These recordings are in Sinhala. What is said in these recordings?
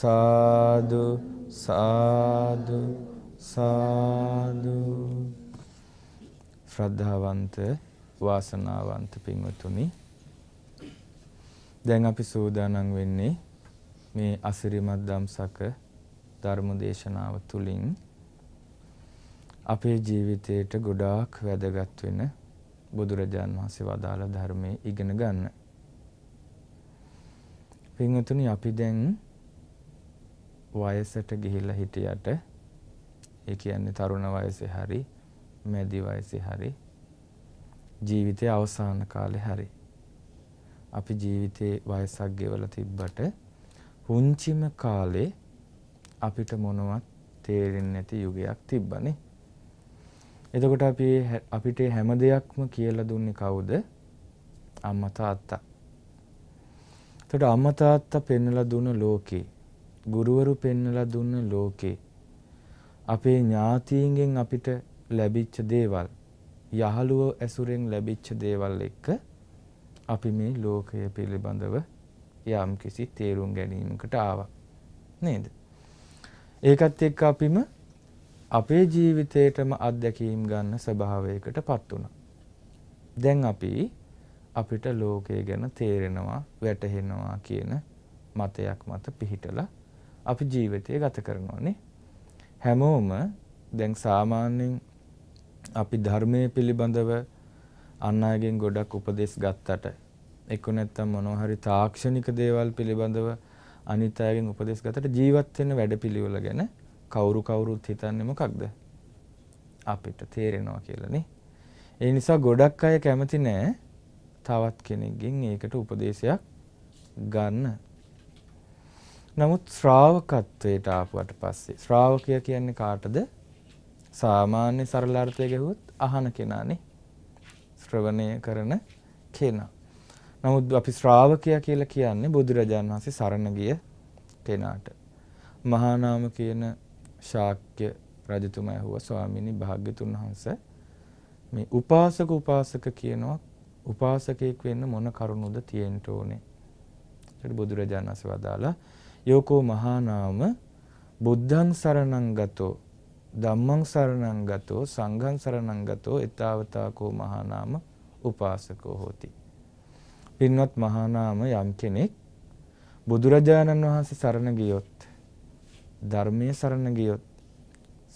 සාදු සාදු සාදු ශ්‍රද්ධාවන්ත වාසනාවන්ත පින්වතුනි දැන් අපි සූදානම් වෙන්නේ මේ අසිරිමත් ධම්සක ධර්ම දේශනාව තුලින් අපේ ජීවිතයට ගොඩාක් වැදගත් වෙන බුදුරජාන් වහන්සේ වදාළ ධර්මයේ ඉගෙන ගන්න. පින්වතුනි අපි දැන් වයසට ගිහිල්ලා හිටියට ඒ කියන්නේ තරුණ වයසේ හරි මැදි වයසේ හරි ජීවිතයේ අවසාන කාලේ හරි අපි ජීවිතේ වයසක් ගෙවලා තිබ්බට හුංචිම කාලේ අපිට මොනවත් තේරෙන්නේ නැති යුගයක් තිබ්බනේ. එතකොට අපි අපිට හැම දෙයක්ම කියලා දුන්නේ කවුද? අම්මා තාත්තා. එතකොට අම්මා තාත්තා පෙන්වලා දුන ලෝකේ ගුරුවරු පෙන්වලා දුන්න ලෝකේ අපේ ඥාතීන්ගෙන් අපිට ලැබිච්ච දේවල් යහළුවෝ ඇසුරෙන් ලැබිච්ච දේවල් එක්ක අපි මේ ලෝකය පිළිබඳව යම්කිසි තේරුම් ගැනීමකට ආවා නේද ඒකත් එක්ක අපිම අපේ ජීවිතේටම අත්දැකීම් ගන්න ස්වභාවයකටපත් වුණා දැන් අපි අපිට ලෝකය ගැන තේරෙනවා වැටහෙනවා කියන මතයක් මත පිහිටලා අපි ජීවිතය ගත කරනවානේ. හැමෝම දැන් සාමාන්‍යයෙන් අපි ධර්මයේ පිළිබඳව අන් අයගෙන් ගොඩක් උපදෙස් ගත්තට එක්ක නැත්තම් මොනවා හරි තාක්ෂණික දේවල් පිළිබඳව අනිත් අයගෙන් උපදෙස් ගත්තට ජීවත් වෙන වැඩපිළිවෙල ගැන කවුරු කවුරුත් හිතන්නේ මොකක්ද? අපිට තේරෙනවා කියලානේ. ඒ නිසා ගොඩක් අය කැමති නෑ තවත් කෙනෙක්ගෙන් ඒකට උපදේශයක් ගන්න. නමුත් ශ්‍රාවකත්වයට ආපුවට පස්සේ ශ්‍රාවකය කියන්නේ කාටද? සාමාන්‍ය සරල අර්ථය ගහුවොත් අහන කෙනානේ. ශ්‍රවණය කරන කෙනා. නමුත් අපි ශ්‍රාවකයා කියලා කියන්නේ බුදුරජාන් වහන්සේ සරණ ගිය කෙනාට. මහා නාම කියන ශාක්‍ය රජතුමා ඇහුවා ස්වාමීනි භාග්‍යතුන් වහන්සේ මේ උපාසක උපාසක කියනවා උපාසකයෙක් වෙන්න මොන කරුණුද තියෙන්න ඕනේ. ඒකට බුදුරජාණන් වහන්සේ වදාලා යෝකෝ මහානාම බුද්ධං සරණං ගතෝ ධම්මං සරණං ගතෝ සංඝං සරණං ගතෝ ඊතාවතාකෝ මහානාම උපාසකෝ හෝති. පින්වත් මහානාම යම් කෙනෙක් බුදුරජාණන් වහන්සේ සරණ ගියොත් ධර්මයේ සරණ ගියොත්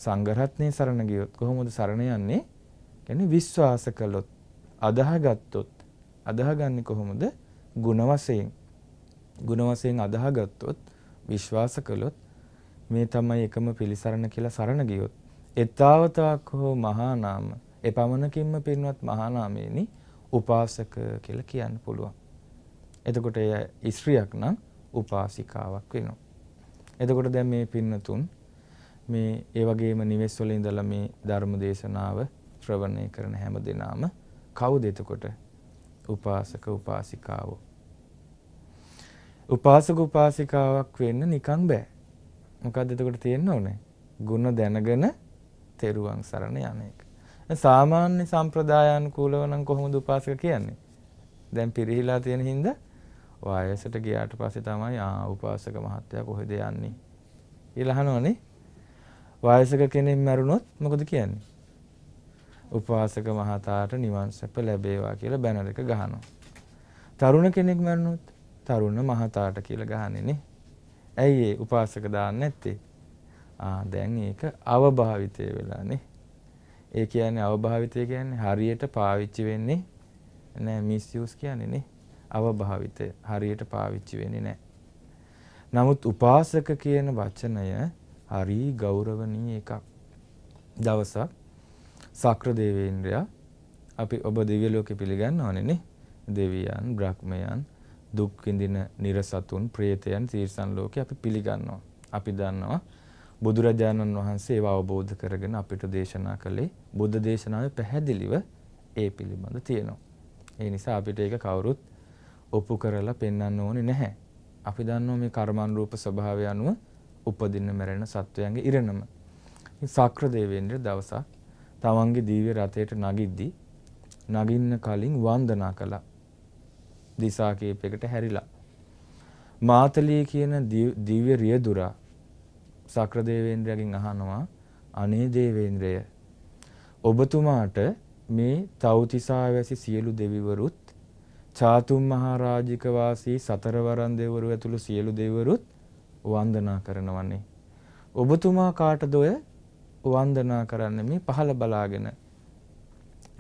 සංඝරත්නයේ සරණ ගියොත් කොහොමද සරණ යන්නේ? කියන්නේ විශ්වාස කළොත් අදාහගත්තොත් අදාහගන්නේ කොහොමද? ಗುಣ වශයෙන්. ಗುಣ වශයෙන් අදාහගත්තොත් විශ්වාස කළොත් මේ තමයි එකම පිළිසරණ කියලා සරණ ගියොත් එතාවතාක් හෝ මහා නාම එපමණකින්ම පින්වත් මහා නාමයේනි උපාසක කියලා කියන්න පුළුවන්. එතකොට එය ස්ත්‍රියක් නම් උපාසිකාවක් වෙනවා. එතකොට දැන් මේ පින්නතුන් මේ ඒ වගේම නිවෙස්වල ඉඳලා මේ ධර්ම දේශනාව ශ්‍රවණය කරන හැම දිනාම කවුද එතකොට? උපාසක උපාසිකාවෝ උපාසක උපාසිකාවක් වෙන්න නිකන් බෑ. මොකද්ද එතකොට තියෙන්න ඕනේ? ಗುಣ දැනගෙන තෙරුවන් සරණ යන එක. සාමාන්‍ය සම්ප්‍රදායානුකූලව නම් කොහොමද උපාසක කියන්නේ? දැන් පිරිහිලා තියෙන හින්දා වයසට ගියාට පස්සේ තමයි ආ උපාසක මහත්තයා කොහෙද යන්නේ කියලා අහනවනේ. වයසක කෙනෙක් මැරුණොත් මොකද කියන්නේ? උපාසක මහතාට නිවන් සැප ලැබේවා කියලා බැනර් එක ගහනවා. තරුණ කෙනෙක් මැරුණොත් තරුණ මහතාට කියලා ගහන්නේ නේ. ඇයි ඒ උපාසක දාන්න නැත්තේ? ආ දැන් ඒක අවභාවිතය වෙලා නේ. ඒ කියන්නේ අවභාවිතය කියන්නේ හරියට පාවිච්චි වෙන්නේ නැහැ මිස්යූස් කියන්නේ නේ. අවභාවිතය හරියට පාවිච්චි වෙන්නේ නැහැ. නමුත් උපාසක කියන වචනය හරි ගෞරවණීය එකක්. දවසක් සක්‍ර දේවේන්ද්‍රයා අපි ඔබ දිව්‍ය ලෝකෙ පිළිගන්නවනේ නේ. දෙවියන්, බ්‍රහ්මයන්, දුක් විඳින නිර්සතුන්, ප්‍රේතයන්, තීර්සන් ලෝකේ අපි පිළිගන්නවා. අපි දන්නවා බුදුරජාණන් වහන්සේ ඒව අවබෝධ කරගෙන අපිට දේශනා කළේ බුද්ධ දේශනාවේ පැහැදිලිව ඒ පිළිබඳ තියෙනවා. ඒ නිසා අපිට ඒක කවුරුත් ඔප්පු කරලා පෙන්වන්න ඕනේ නැහැ. අපි දන්නවා මේ කර්මානුරූප ස්වභාවය අනුව උපදින්න මැරෙන සත්වයන්ගේ ඉරණම. සක්‍ර දේවේන්ද්‍ර දවසක් තමන්ගේ දිව්‍ය රථයට නගිද්දී නගින්න කලින් වන්දනා කළා. දිසා කීපයකට හැරිලා. මාතලී කියන දිව්‍ය රියදුරා සක්‍ර දේවේන්ද්‍රයගෙන් අහනවා අනේ දේවේන්ද්‍රය ඔබතුමාට මේ තව්තිසා වැසි සියලු දෙවිවරුත් චාතුම් මහරාජික වාසී සතරවරන් දෙවරු ඇතුළු සියලු දෙවිවරුත් වන්දනා කරනවනේ. ඔබතුමා කාටද ඔය වන්දනා කරන්න මේ පහළ බලාගෙන.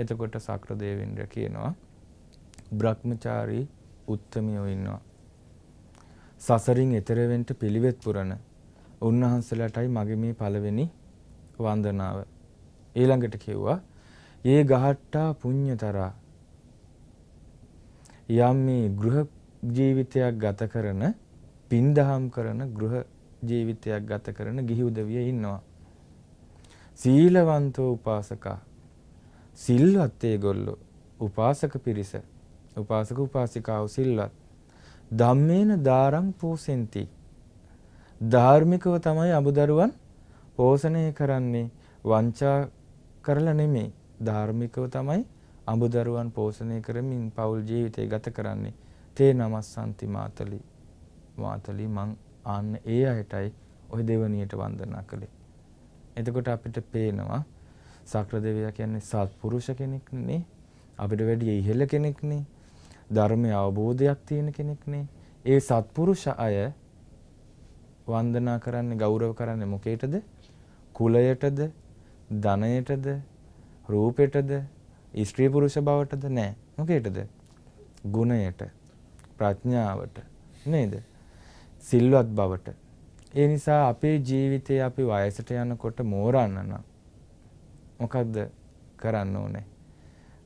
එතකොට සක්‍ර දේවේන්ද්‍ර කියනවා බ්‍රහ්මචාරී උත්තමයෝ ඉන්නවා. සසරින් එතර වෙන්න පිළිවෙත් පුරන උන්වහන්සේලාටයි මගේ මේ පළවෙනි වන්දනාව. ඊළඟට කිව්වා "ඒ ගහට්ටා පුඤ්‍යතරා" යම් මේ ගෘහ ජීවිතයක් ගත කරන පින්දහම් කරන ගෘහ ජීවිතයක් ගත කරන ගිහි උදවිය ඉන්නවා. සීලවන්තෝ උපාසකා සිල්වත් ඒගොල්ලෝ උපාසක පිරිස උපාසක උපාසිකාව සිල්වත්. ධම්මේන දාරං පෝසෙන්ති. ධාර්මිකව තමයි අබදරුවන් පෝෂණය කරන්නේ වංචා කරලා නෙමෙයි. ධාර්මිකව තමයි අබදරුවන් පෝෂණය කරමින් පෞල් ජීවිතය ගත කරන්නේ. තේ නමස්සන්ති මාතලි. මාතලි මං ආන්න ඒ අයටයි ওই දෙවණියට වන්දනා කළේ. එතකොට අපිට පේනවා සක්‍රදේවයා කියන්නේ සත්පුරුෂ කෙනෙක්නේ. අපිට වැඩිය ඉහළ කෙනෙක්නේ. ධර්මය අවබෝධයක් තියෙන කෙනෙක්නේ. ඒ සත්පුරුෂ අය වන්දනා කරන්නේ ගෞරව කරන්නේ මොකේටද? කුලයටද? ධනයටද? රූපයටද? ස්ත්‍රී පුරුෂ බවටද නැහැ. මොකේටද? ගුණයට, ප්‍රඥාවට නේද? සිල්වත් බවට. ඒ නිසා අපේ ජීවිතේ අපි වයසට යනකොට මෝරන්න නම් මොකද්ද කරන්න ඕනේ?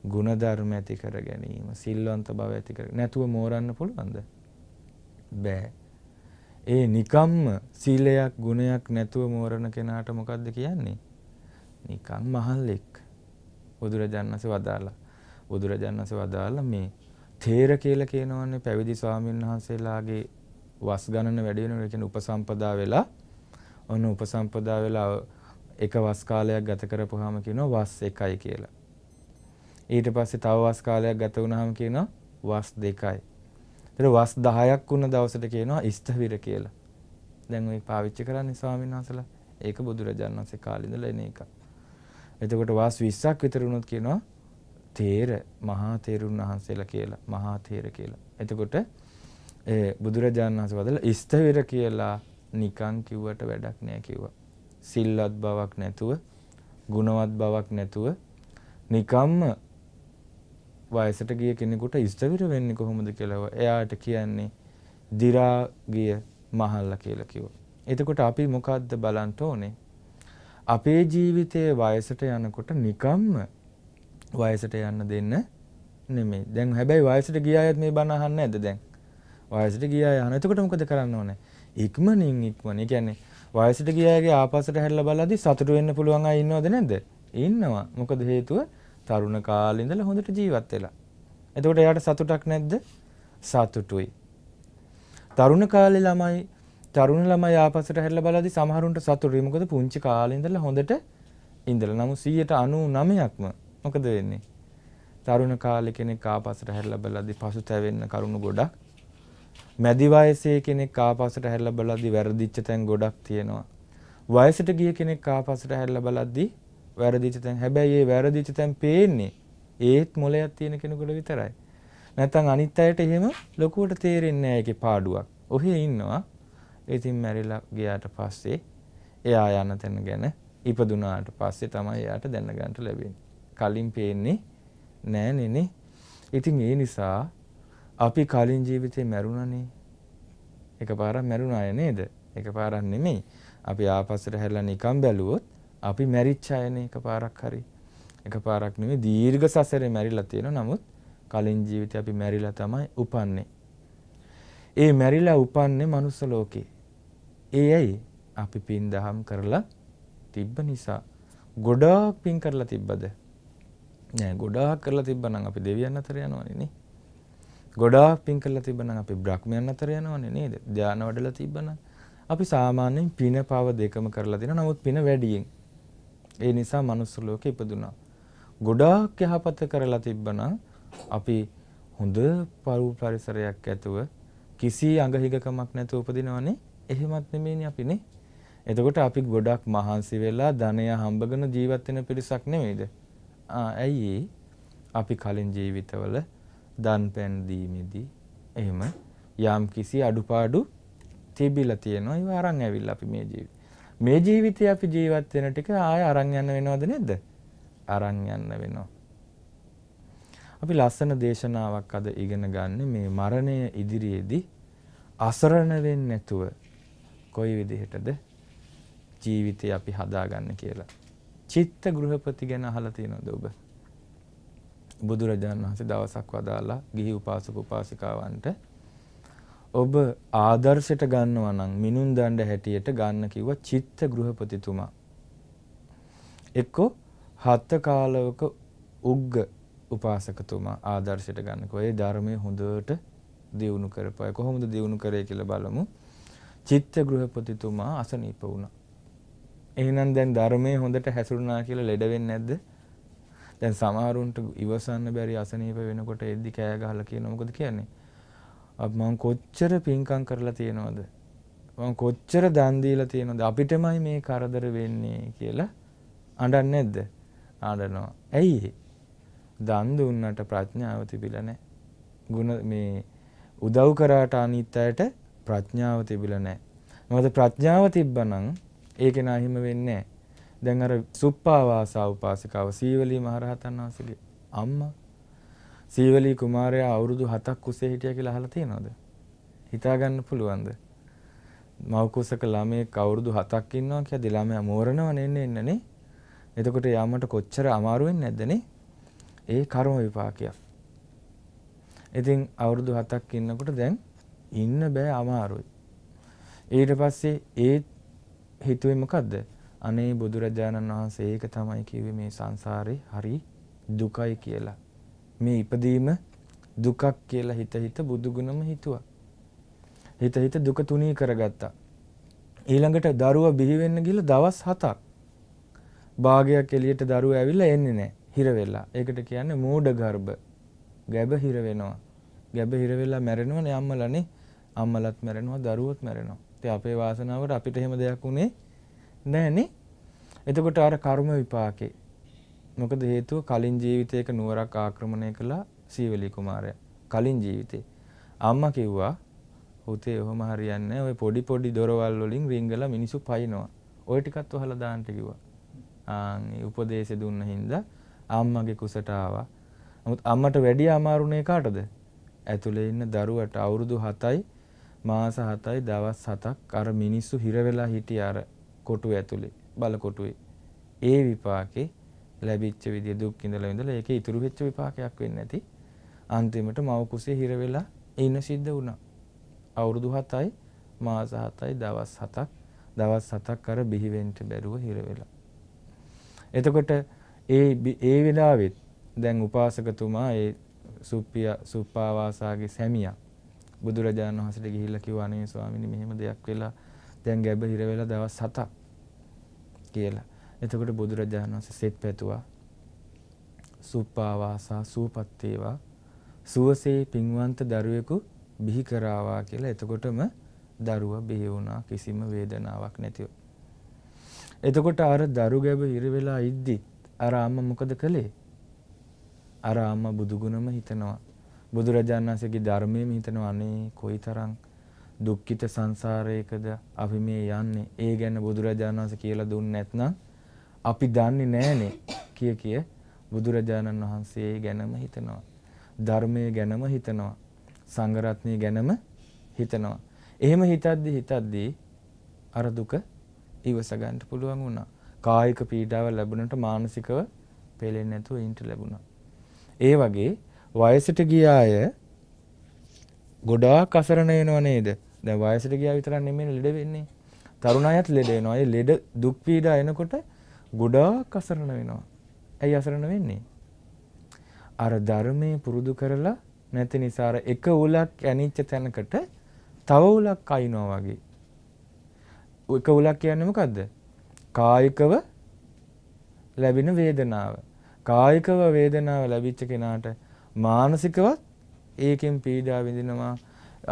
ಗುಣධර්ම ඇති කර ගැනීම සිල්වන්ත බව ඇති කර නැතුව මෝරන්න පුළුවන්ද බෑ ඒ නිකම්ම සීලයක් ගුණයක් නැතුව මෝරණ කෙනාට මොකද්ද කියන්නේ නිකම් මහල්ලෙක් බුදුරජාණන්සේ වදාලා බුදුරජාණන්සේ වදාලා මේ තේර කියලා කියනවන්නේ පැවිදි ස්වාමීන් වහන්සේලාගේ වස් ගණන වැඩි වෙනවා කියන්නේ උපසම්පදා වෙලා ඔන්න උපසම්පදා වෙලා එක වස් කාලයක් ගත කරපුවාම කියනවා වස් එකයි කියලා ඊට පස්සේ තව වස් කාලයක් ගත වුණාම කියනවා වස් දෙකයි. ඒතර වස් 10ක් වුණ දවසට කියනවා ඉෂ්ඨවිර කියලා. දැන් ওই පාවිච්චි කරන්නේ ස්වාමීන් වහන්සලා. ඒක බුදුරජාණන් වහන්සේ කාලේ ඉඳලා එන එකක්. එතකොට වස් 20ක් විතර වුණොත් කියනවා තේර මහා තේරුන් වහන්සේලා කියලා. මහා තේර කියලා. එතකොට ඒ බුදුරජාණන් වහන්සේ වදලා ඉෂ්ඨවිර කියලා නිකන් කිව්වට වැඩක් නෑ කිව්වා. සිල්වත් බවක් නැතුව, ගුණවත් බවක් නැතුව නිකම්ම වයසට ගිය කෙනෙකුට ඉස්තවිර වෙන්නේ කොහොමද කියලා එයාට කියන්නේ දි รา ගිය මහල්ල කියලා කිව්වා. එතකොට අපි මොකද්ද බලන්න ඕනේ? අපේ ජීවිතයේ වයසට යනකොට නිකම්ම වයසට යන්න දෙන්න නෙමෙයි. දැන් හැබැයි වයසට ගිය අයත් මේ බණ අහන්නේ නැද්ද දැන්? වයසට ගිය අය අහන. එතකොට මොකද කරන්න ඕනේ? ඉක්මනින් ඉක්මන. ඒ කියන්නේ වයසට ගිය අයගේ ආපස්සට හැරිලා බලද්දි සතුටු වෙන්න පුළුවන් අය ඉන්නවද නැද්ද? ඉන්නවා. මොකද හේතුව තරුණ කාලේ ඉඳලා හොඳට ජීවත් වෙලා. එතකොට එයාට සතුටක් නැද්ද? සතුටුයි. තරුණ කාලේ ළමයි තරුණ ළමයි ආපස්සට හැරිලා බලද්දි සමහරුන්ට සතුටුයි. මොකද පුංචි කාලේ ඉඳලා හොඳට ඉඳලා. නමුත් 99%ක්ම මොකද වෙන්නේ? තරුණ කාලේ කෙනෙක් ආපස්සට හැරිලා බලද්දි පසුතැවෙන්න කරුණු ගොඩක්. මැදි වයසේ කෙනෙක් ආපස්සට හැරිලා බලද්දි වැරදිච්ච තැන් ගොඩක් තියෙනවා. වයසට ගිය කෙනෙක් ආපස්සට හැරිලා බලද්දී වැරදිච්ච තැන්. හැබැයි ඒ වැරදිච්ච තැන් පේන්නේ ඒත් මොලයක් තියෙන කෙනෙකුට විතරයි. නැත්නම් අනිත් අයට එහෙම ලොකුවට තේරෙන්නේ නැහැ ඒකේ පාඩුවක්. ඔහේ ඉන්නවා. ඉතින් මැරිලා ගියාට පස්සේ එයා යන තැන ගැන ඉපදුනාට පස්සේ තමයි එයාට දැනගන්න ලැබෙන්නේ. කලින් පේන්නේ නෑ නෙනේ. ඉතින් ඒ නිසා අපි කලින් ජීවිතේ මැරුණනේ. එකපාරක් මැරුණ අය නේද? එකපාරක් නෙමෙයි. අපි ආපස්සට හැරලා නිකන් බැලුවොත් අපි මැරිච්ච අයනේ එකපාරක් හරි. එකපාරක් නෙමෙයි දීර්ඝ සසරේ මැරිලා තියෙනවා. නමුත් කලින් ජීවිතේ අපි මැරිලා තමයි උපන්නේ. ඒ මැරිලා උපන්නේ manuss ලෝකේ. ඒ ඇයි? අපි පින් දහම් කරලා තිබ්බ නිසා. ගොඩාක් පින් කරලා තිබ්බද? නෑ ගොඩාක් කරලා තිබ්බනම් අපි දෙවියන් අතර යනවනේ නේ. ගොඩාක් පින් කරලා තිබ්බනම් අපි බ්‍රහ්මයන් අතර යනවනේ නේද? ධානය වඩලා තිබ්බනම් අපි සාමාන්‍යයෙන් පින පව දෙකම කරලා දෙනවා. නමුත් පින වැඩියෙන් ඒ නිසා මනුස්ස ලෝකේ ඉපදුනා. ගොඩාක් යහපත කරලා තිබ්බනම් අපි හොඳ පරිසරයක් ඇතුව කිසි අඟහිගකමක් නැතුව උපදිනවනේ. එහෙමත් නෙමෙයිනේ අපිනේ. එතකොට අපි ගොඩක් මහන්සි වෙලා ධනය හම්බගෙන ජීවත් වෙන පිරිසක් නෙමෙයිද? ආ ඇයි අපි කලින් ජීවිතවල දන් පෙන් දීමේදී එහෙම යම් කිසි අඩුපාඩු තිබිලා තියෙනවා. ඒව අරන් ඇවිල්ලා අපි මේ ජීවිතේ මේ ජීවිතේ අපි ජීවත් වෙන ටික ආය අරන් යන්න වෙනවද නේද? අරන් යන්න වෙනවා. අපි ලස්සන දේශනාවක් අද ඉගෙන ගන්න මේ මරණය ඉදිරියේදී අසරණ වෙන්නේ නැතුව කොයි විදිහටද ජීවිතේ අපි හදාගන්න කියලා. චිත්ත ගෘහපති ගැන අහලා තියෙනවද ඔබ? බුදුරජාණන් වහන්සේ දවසක් වදාලා ගිහි උපාසක උපාසිකාවන්ට ඔබ ආදර්ශයට ගන්නවා නම් මිනුම් දණ්ඩ හැටියට ගන්න කිව්වා චිත්ත ගෘහපතිතුමා. එක්කෝ හත් කාලවක උග්ග උපාසකතුමා ආදර්ශයට ගන්නකෝ. ඒ ධර්මයේ හොඳට දියුණු කරපුවා. කොහොමද දියුණු කරේ කියලා බලමු. චිත්ත ගෘහපතිතුමා අසනීප වුණා. එහෙනම් දැන් ධර්මයේ හොඳට හැසිරුණා කියලා ලෙඩ වෙන්නේ නැද්ද? දැන් සමහරුන්ට ඉවසන්න බැරි අසනීප වෙනකොට එද්දි කෑ ගහලා කියනවා මොකද කියන්නේ? මම කොච්චර පින්කම් කරලා තියෙනවද මම කොච්චර දන් දීලා තියෙනවද අපිටමයි මේ කරදර වෙන්නේ කියලා අඬන්නේ නැද්ද අඬනවා ඇයි දන් දුන්නට ප්‍රඥාව තිබිලා නැහැ ಗುಣ මේ උදව් කරාට අනිත් අයට ප්‍රඥාව තිබිලා නැහැ මොකද ප්‍රඥාව තිබ්බනම් ඒක නාහිම වෙන්නේ දැන් අර සුප්පාවාසා උපාසිකාව සීවලී මහරහතන් වහන්සේගේ අම්මා සීවලී කුමාරයා අවුරුදු 7ක් කුසේ හිටියා කියලා අහලා තියෙනවද? හිතාගන්න පුළුවන්ද? මව්කුසක ළමයෙක් අවුරුදු 7ක් ඉන්නවා කියලා ළමයා මෝරනවා නෙන්නේ එන්නනේ. එතකොට යාමට කොච්චර අමාරු වෙන්නේ නැද්දනේ? ඒ කර්ම විපාකයක්. ඉතින් අවුරුදු 7ක් ඉන්නකොට දැන් ඉන්න බෑ අමාරුයි. ඊට පස්සේ ඒ හිතුවේ මොකද්ද? අනේ බුදුරජාණන් වහන්සේ ඒක තමයි කිව්වේ මේ සංසාරේ හරි දුකයි කියලා. මේ ඉපදීම දුකක් කියලා හිත හිත බුදු ගුණම හිතුවා. හිත හිත දුක තුනී කරගත්තා. ඊළඟට දරුවා බිහි වෙන්න ගිහලා දවස් 7ක් භාගයක් එළියට දරුවා ඇවිල්ලා එන්නේ නැහැ. හිර වෙලා. ඒකට කියන්නේ මෝඩ ගර්භ. ගැබ හිර වෙනවා. ගැබ හිර වෙලා මැරෙනවනේ අම්මලානේ. අම්මලත් මැරෙනවා, දරුවොත් මැරෙනවා. ඉතින් අපේ වාසනාවට අපිට එහෙම දෙයක් උනේ නැහනේ. එතකොට අර කර්ම විපාකේ මොකද හේතුව කලින් ජීවිතයක නුවරක් ආක්‍රමණය කළා සීවලි කුමාරයා. කලින් ජීවිතේ. අම්මා කිව්වා පුතේ ඔහොම හරියන්නේ ඔය පොඩි පොඩි දොරවල් වලින් රිංගලා මිනිස්සු පයින්නවා. ওই ටිකත් වහලා දාන්න කිව්වා. ආන් උපදේශ දුන්න හින්දා අම්මගේ කුසට ආවා. නමුත් අම්මට වැඩි අමාරුනේ කාටද? ඇතුලේ ඉන්න දරුවට අවුරුදු 7යි මාස 7යි දවස් 7ක් අර මිනිස්සු හිර වෙලා හිටිය අර කොටුව ඇතුලේ බලකොටුවේ. ඒ විපාකේ ලැබිච්ච විදිය දුක් ඉඳලා ඉඳලා ඒකේ ඉතුරු වෙච්ච විපාකයක් වෙන්නේ නැති අන්තිමට මව කුසේ හිර වෙලා ඉන්න සිද්ධ වුණා. අවුරුදු 7යි මාස 7යි දවස් 7ක් දවස් 7ක් අර බිහිවෙන්න බැරුව හිර වෙලා. එතකොට ඒ ඒ වෙලාවෙත් දැන් උපාසකතුමා ඒ සුප්පිය සුප්පාවාසාගේ සැමියා බුදුරජාණන් වහන්සේට ගිහිල්ලා කිව්වා අනේ ස්වාමීනි මෙහෙම දෙයක් වෙලා දැන් ගැබ හිර වෙලා දවස් 7ක් කියලා. එතකොට බුදුරජාණන් වහන්සේ සෙත් පැතුවා. සුප්පාවාසා සූපත් වේවා. සුවසේ පින්වන්ත දරුවෙකු බිහි කරාවා කියලා එතකොටම දරුවා බිහි වුණා කිසිම වේදනාවක් නැතිව. එතකොට අර දරු ගැබ ඉර වෙලා ඉද්දිත් අර අම්මා මොකද කළේ? අර අම්මා බුදුගුණම හිතනවා. බුදුරජාණන් වහන්සේගේ ධර්මයේම හිතනවා අනේ කොයිතරම් දුක්ඛිත සංසාරයකද අපි මේ යන්නේ. ඒ ගැන බුදුරජාණන් වහන්සේ කියලා දුන්නේ නැත්නම් අපි දන්නේ නැහනේ කිය කිය බුදුරජාණන් වහන්සේ ගැනම හිතනවා. ධර්මයේ ගැනම හිතනවා. සංඝරත්නය ගැනම හිතනවා. එහෙම හිතද්දි හිතද්දි අර දුක ඉවස ගන්න පුළුවන් වුණා. කායික පීඩාව ලැබුණට මානසිකව පෙළෙන්නේ නැතුව ඉන්න ලැබුණා. ඒ වගේ වයසට ගිය අය ගොඩාක් අසරණ වෙනව නේද? දැන් වයසට ගියා විතරක් නෙමෙයි ලෙඩ වෙන්නේ. තරුණ අයත් ලෙඩ වෙනවා. ඒ ලෙඩ දුක් පීඩා එනකොට ගොඩාක් අසරණ වෙනවා. ඇයි අසරණ වෙන්නේ? අර ධර්මයේ පුරුදු කරලා නැති නිසා එක උලක් ඇනිච්ච තැනකට තව උලක් අයින්නවා වගේ. එක උලක් කියන්නේ මොකද්ද? කායිකව ලැබෙන වේදනාව. කායිකව වේදනාව ලැබිච්ච කෙනාට මානසිකවත් ඒකෙන් පීඩා විඳිනවා.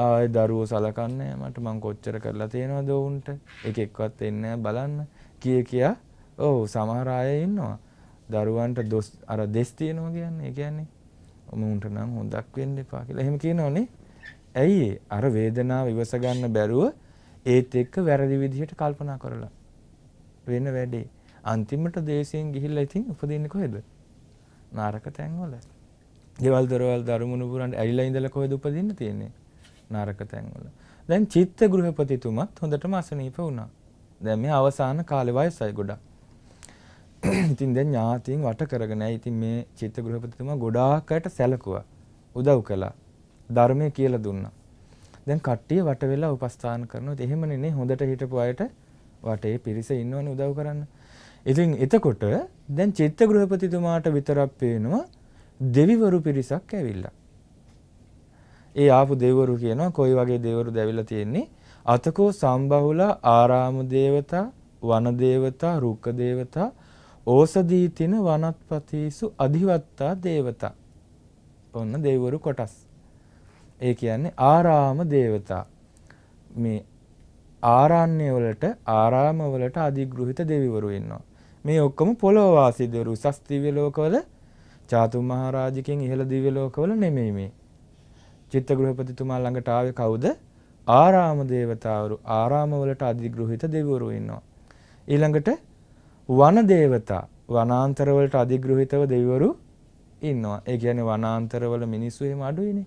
ආයේ දරුවෝ සලකන්නේ මට මං කොච්චර කරලා තියෙනවද උන්ට එක එක්කවත් එන්නේ බලන්න කී කියා ඔව් සමහර අය ඉන්නවා. දරුවන්ට දොස් අර දෙස් තියනවා කියන්නේ. ඒ කියන්නේ මුන්ට නම් හොඳක් වෙන්න එපා කියලා. එහෙම කියනෝනේ. ඇයි අර වේදනාව ඉවස ගන්න බැරුව ඒත් එක්ක වැරදි විදිහට කල්පනා කරලා වෙන වැඩේ. අන්තිමට දේශයෙන් ගිහිල්ලා ඉතින් උපදින්නේ කොහෙද? නරක තැන්වල. දේවල් දරවල් දරුමුණු පුරන් ඇලිලා ඉඳලා කොහෙද උපදින්න තියෙන්නේ? නරක තැන්වල. දැන් චිත්ත ගෘහපතිතුමත් හොඳටම අසනීප වුණා. දැන් මේ අවසාන කාලේ වයසයි ගොඩක්. ඉතින් දැන් ඥාතීන් වට කරගෙන ඇයි ඉතින් මේ චිත්ත ගෘහපතිතුමා ගොඩාක් අයට සැලකුවා. උදව් කළා. ධර්මය කියලා දුන්නා. දැන් කට්ටිය වට වෙලා උපස්ථාන කරනවා. එහෙම නෙනේ හොඳට හිටපු අයට වටේ පිරිස ඉන්නවනේ උදව් කරන්න. ඉතින් එතකොට දැන් චිත්ත ගෘහපතිතුමාට විතරක් පේනවා දෙවිවරු පිරිසක් ඇවිල්ලා. ඒ ආපු දෙවිවරු කියනවා කොයි වගේ දෙවිවරුද ඇවිල්ලා තියෙන්නේ? අතකෝ සම්බහුල ආරාම දේවතා, වන දේවතා, රුක්ක දේවතා, ඕසදී තින වනත්පතිසු අධිවත්තා දේවතා. ඔන්න දෙව්වරු කොටස්. ඒ කියන්නේ ආරාම දේවතා. මේ ආරාණ්‍ය වලට ආරාම වලට අධිග්‍රහිත දෙවිවරු ඉන්නවා. මේ ඔක්කොම පොළොව වාසී දෙවිවරු උසස් දිව්‍ය ලෝකවල චාතුම් මහරජකෙන් ඉහළ දිව්‍ය ලෝකවල නෙමෙයි මේ. චිත්තගෘහපතිතුමා ළඟට ආවේ කවුද? ආරාම දේවතාවරු. ආරාම වලට අධිග්‍රහිත දෙවිවරු ඉන්නවා. ඊළඟට වන දේවතා වනාන්තරවලට අධිග්‍රහිතව දෙවිවරු ඉන්නවා. ඒ කියන්නේ වනාන්තරවල මිනිස්සු එහෙම අඩුයිනේ.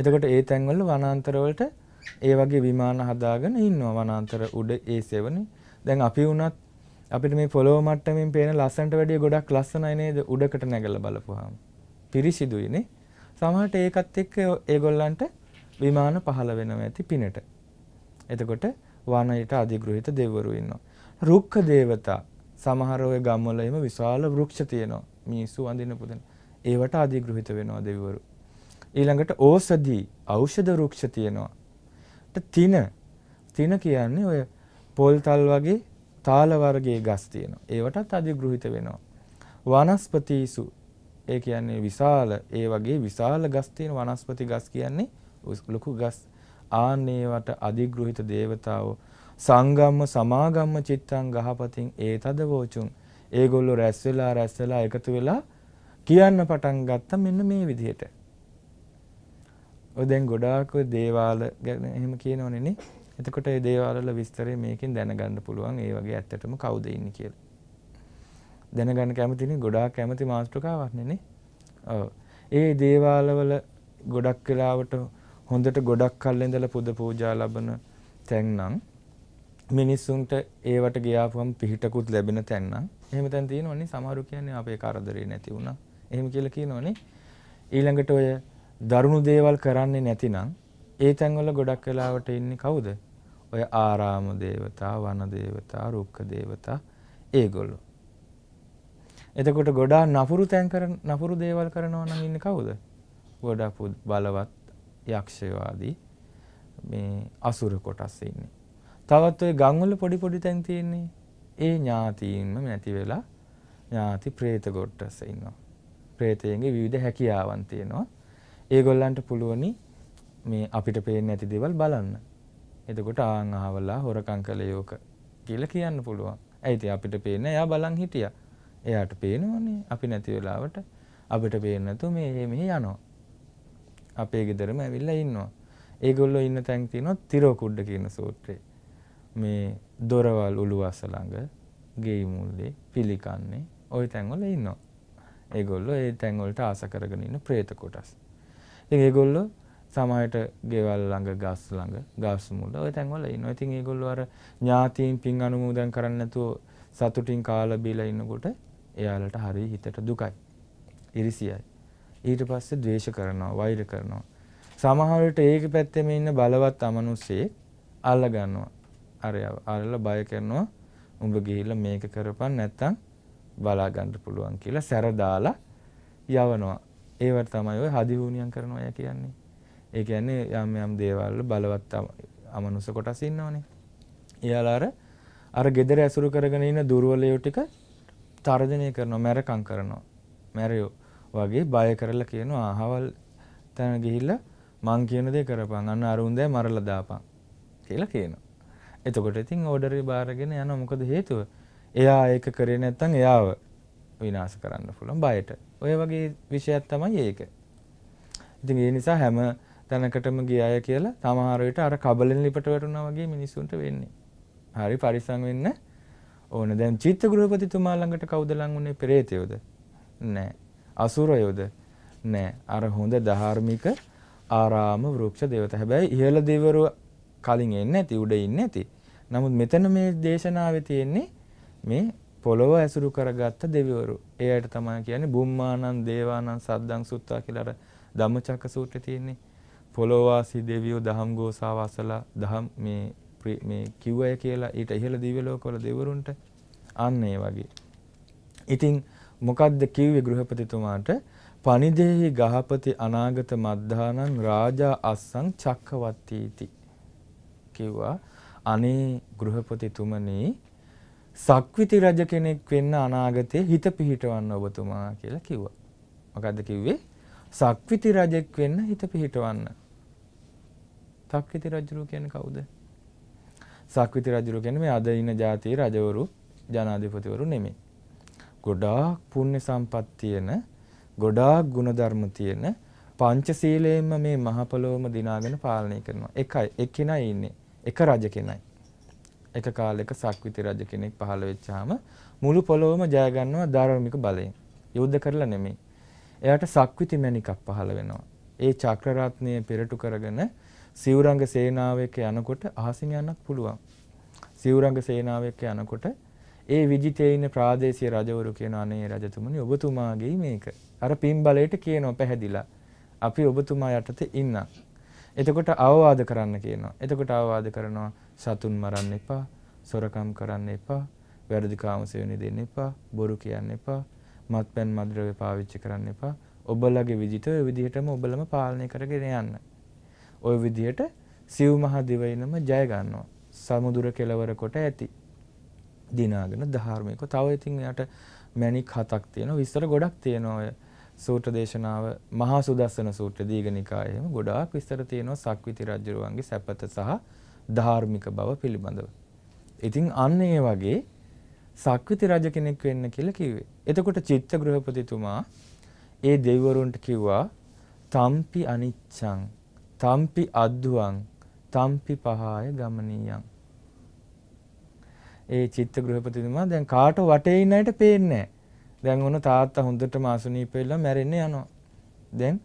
එතකොට ඒ තැන්වල වනාන්තරවලට ඒ වගේ විමාන හදාගෙන ඉන්නවා වනාන්තර උඩ ඒ සෙවනේ. දැන් අපි වුණත් අපිට මේ පොළොව මට්ටමින් පේන ලස්සනට වැඩිය ගොඩක් ලස්සනයි නේද උඩකට නැගලා බලපුවාම. පිරිසිදුයි නේ. සමහරට ඒකත් එක්ක ඒගොල්ලන්ට විමාන පහළ වෙනවා ඇති පිනට. එතකොට වනයේට අධිග්‍රහිත දෙවිවරු ඉන්නවා. රුක්ඛ දේවතා සමහර ඔය ගම්වල එහෙම විශාල වෘක්ෂ තියෙනවා. මිනිස්සු වඳින පුදන. ඒවට අධිග්‍රහිත වෙනවා දෙවිවරු. ඊළඟට ඖෂධි ඖෂධ වෘක්ෂ තියෙනවා. තින තින කියන්නේ ඔය පොල්තල් වගේ තාල වර්ගයේ ගස් තියෙනවා. ඒවටත් අධිග්‍රහිත වෙනවා. වනස්පතිසු ඒ කියන්නේ විශාල ඒ වගේ විශාල ගස් තියෙන වනස්පති ගස් කියන්නේ ලොකු ගස් ආන්නේවට අධිග්‍රහිත దేవතාවෝ සංගම්ම සමාගම්ම චිත්තං ගහපතින් ඒ තද වෝචුන් ඒගොල්ලෝ රැස් වෙලා රැස් වෙලා එකතු වෙලා කියන්න පටන් ගත්තා මෙන්න මේ විදිහට. ඔය දැන් ගොඩාක් ඔය දේවාල ගැන එහෙම කියනවනේ නේ. එතකොට ඒ දේවාල වල විස්තරය මේකෙන් දැනගන්න පුළුවන් ඒ වගේ ඇත්තටම කවුද ඉන්නේ කියලා. දැනගන්න කැමතිනේ ගොඩාක් කැමති මාස්ටර්කාවක් නේ නේ. ඔව්. ඒ දේවාල වල ගොඩක් වෙලාවට හොඳට ගොඩක් කල් ඉඳලා පුද පූජා ලබන තැන් නම් මිනිස්සුන්ට ඒවට ගියාපුවම් පිහිටකුත් ලැබෙන තැන් නම් එහෙම තැන් තියෙනවනේ සමහරු කියන්නේ අපේ කරදරේ නැති වුණා. එහෙම කියලා කියනවනේ. ඊළඟට ඔය දරුණු දේවල් කරන්නේ නැතිනම් ඒ තැන්වල ගොඩක් වෙලාවට ඉන්නේ කවුද? ඔය ආරාම දේවතා, වන දේවතා, රුක්ක දේවතා ඒගොල්ලෝ. එතකොට ගොඩාක් නපුරු තැන් කරන නපුරු දේවල් කරනවා නම් ඉන්නේ කවුද? ගොඩාක් බලවත් යක්ෂයෝ ආදී මේ අසුර කොටස් ඉන්නේ. තවත් ওই ගම්වල පොඩි පොඩි තැන් තියෙන්නේ. ඒ ඥාතීන්ම නැති වෙලා ඥාති പ്രേත කොටස ඉන්නවා. പ്രേතයන්ගේ විවිධ හැකියාවන් තියෙනවා. ඒගොල්ලන්ට පුළුවනි මේ අපිට පේන්නේ නැති දේවල් බලන්න. එතකොට ආන් අහවලා හොරකම් කළ යෝක කියලා කියන්න පුළුවන්. ඇයි ඉතින් අපිට පේන්නේ එයා බලන් හිටියා. එයාට පේනවනේ අපි නැති වෙලාවට අපිට පේන්නේ නැතු මේ මෙහි යනවා. අපේ ගෙදරම ඇවිල්ලා ඉන්නවා. ඒගොල්ලෝ ඉන්න තැන් තියෙනවා තිරෝකුඩ කියන සූත්‍රේ. මේ දොරවල් උළුවස ළඟ ගෙයි මුල්ලේ පිළිකන්නේ ওই තැන්වල ඉන්නවා. ඒගොල්ලෝ ඒ තැන්වලට ආස කරගෙන ඉන්න പ്രേත කොටස්. ඉතින් ඒගොල්ලෝ සමහරට ගෙවල් ළඟ ගස් ළඟ ගස් මුල ওই තැන්වල ඉන්නවා. ඉතින් ඒගොල්ලෝ අර ඥාතීන් පින් අනුමෝදන් කරන්නේ නැතුව සතුටින් කාලා බීලා ඉන්නකොට එයාලට හරි හිතට දුකයි. ඉරිසියයි. ඊට පස්සේ ද්වේෂ කරනවා, වෛර කරනවා. සමහර විට ඒක පැත්තෙම ඉන්න බලවත් අමනුස්සයෙක් අල්ල ගන්නවා. අරයව අරලා බය කරනවා උඹ ගිහිල්ලා මේක කරපන් නැත්තම් බලා ගන්න පුළුවන් කියලා සැර දාලා යවනවා ඒවට තමයි ඔය හදිහුණියම් කරනවා අය කියන්නේ. ඒ කියන්නේ යම් යම් දේවල් බලවත් අමනුෂ කොටස් ඉන්නවනේ. එයාලා අර අර gedara ඇසුරු කරගෙන ඉන්න දුර්වලයෝ ටික තරජනය කරනවා, මැරකම් කරනවා. මැරයෝ වගේ බය කරලා කියනවා අහවල් තැන ගිහිල්ලා මං කියන දේ කරපන්. අන්න අරුන් දැ මරලා දාපන් කියලා කියනවා. එතකොට ඉතින් ඕඩරේ බාරගෙන යන මොකද හේතුව? එයා ඒක කරේ නැත්නම් එයාව විනාශ කරන්න පුළුවන් බයට. ඔය වගේ විෂයක් තමයි ඒක. ඉතින් ඒ නිසා හැම තැනකටම ගිය අය කියලා සමහර විට අර කබලෙන් ලිපට වැටුණා වගේ මිනිස්සුන්ට වෙන්නේ. හරි පරිස්සම් වෙන්න ඕන. දැන් චිත්ත ගෘහපතිතුමා ළඟට කවුද ලං වුනේ ප්‍රේතයෝද? නෑ. අසුරයෝද? නෑ. අර හොඳ ධාර්මික ආරාම වෘක්ෂ දේවතා. හැබැයි ඉහළ දෙවරු කලින් එන්නේ නැති උඩ ඉන්නේ නැති. නමුත් මෙතන මේ දේශනාවේ තියෙන්නේ මේ පොළොව ඇසුරු කරගත්ත දෙවිවරු. ඒ අයට තමයි කියන්නේ බුම්මානන් දේවානන් සද්දං සුත්තා කියලා අර ධම්මචක්ක සූත්‍රයේ තියෙන්නේ. පොළොවාසී දෙවියෝ දහම් ගෝසාව අසලා දහම් මේ මේ කිව්වය කියලා ඊට ඉහළ දිව්‍ය ලෝකවල දෙවිවරුන්ට අන්න ඒ වගේ. ඉතින් මොකද්ද කිව්වේ ගෘහපතිතුමාට? පනිදේහි ගහපති අනාගත මද්ධානං රාජා අස්සං චක්කවත්තීති. කිව්වා අනේ ගෘහපතිතුමනි සක්විති රජ කෙනෙක් වෙන්න අනාගතේ හිත පිහිටවන්න ඔබතුමා කියලා කිව්වා. මොකද්ද කිව්වේ? සක්විති රජෙක් වෙන්න හිත පිහිටවන්න. සක්විති රජුරු කියන්නේ කවුද? සක්විති රජුරු කියන්නේ මේ අද ඉන්න ජාතියේ රජවරු ජනාධිපතිවරු නෙමෙයි. ගොඩාක් පුණ්‍ය සම්පත් තියෙන, ගොඩාක් ගුණධර්ම තියෙන පංචශීලයෙන්ම මේ මහපොළොවම දිනාගෙන පාලනය කරනවා. එකයි එක්කිනා ඉන්නේ. එක රජ කෙනයි. එක කාලෙක සක්විති රජ කෙනෙක් පහළ වෙච්චාම මුළු පොළොවම ජය ගන්නවා ධාර්මික බලයෙන්. යුද්ධ කරලා නෙමෙයි. එයාට සක්විති මැණිකක් පහළ වෙනවා. ඒ චක්‍රරත්නය පෙරටු කරගෙන සිවුරංග සේනාවක යනකොට අහසින් යන්නත් පුළුවන්. සිවුරංග සේනාවක යනකොට ඒ විජිතේ ඉන්න ප්‍රාදේශීය රජවරු කියන අනේ රජතුමනි ඔබතුමාගේ මේක අර පින් බලයට කියනවා පැහැදිලා අපි ඔබතුමා යටතේ ඉන්නා එතකොට අවවාද කරන්න කියනවා. එතකොට අවවාද කරනවා සතුන් මරන්න එපා, සොරකම් කරන්න එපා, වැරදි කාමසේවණි දෙන්න එපා, බොරු කියන්න එපා, මත්පැන් මද්‍රව්‍ය පාවිච්චි කරන්න එපා. ඔබලගේ විදිහට ඔය විදිහටම ඔබලම පාලනය කරගෙන යන්න. ඔය විදිහට සිව් මහ දිවයිනම ජය ගන්නවා. සමුදුර කෙලවර කොට ඇති. දිනාගෙන ධාර්මිකව තව ඉතින් යට මැණික් හතක් තියෙනවා, විස්තර ගොඩක් තියෙනවා. සූත්‍ර දේශනාව මහා සුදස්සන සූත්‍ර දීඝනිකායෙම ගොඩාක් විස්තර තියෙනවා සක්විති රජුරුවන්ගේ සැපත සහ ධාර්මික බව පිළිබඳව. ඉතින් අන්න ඒ වගේ සක්විති රජ කෙනෙක් වෙන්න කියලා කිව්වේ. එතකොට චිත්තගෘහපතිතුමා ඒ දෙවිවරුන්ට කිව්වා තම්පි අනිච්ඡං තම්පි අද්දුවං තම්පි පහාය ගමනීයං ඒ චිත්තගෘහපතිතුමා දැන් කාට වටේ ඉන්න අයට පේන්නේ නැහැ. දැන් ඔන්න තාත්තා හොඳටම අසනීප වෙලා මැරෙන්න යනවා. දැන්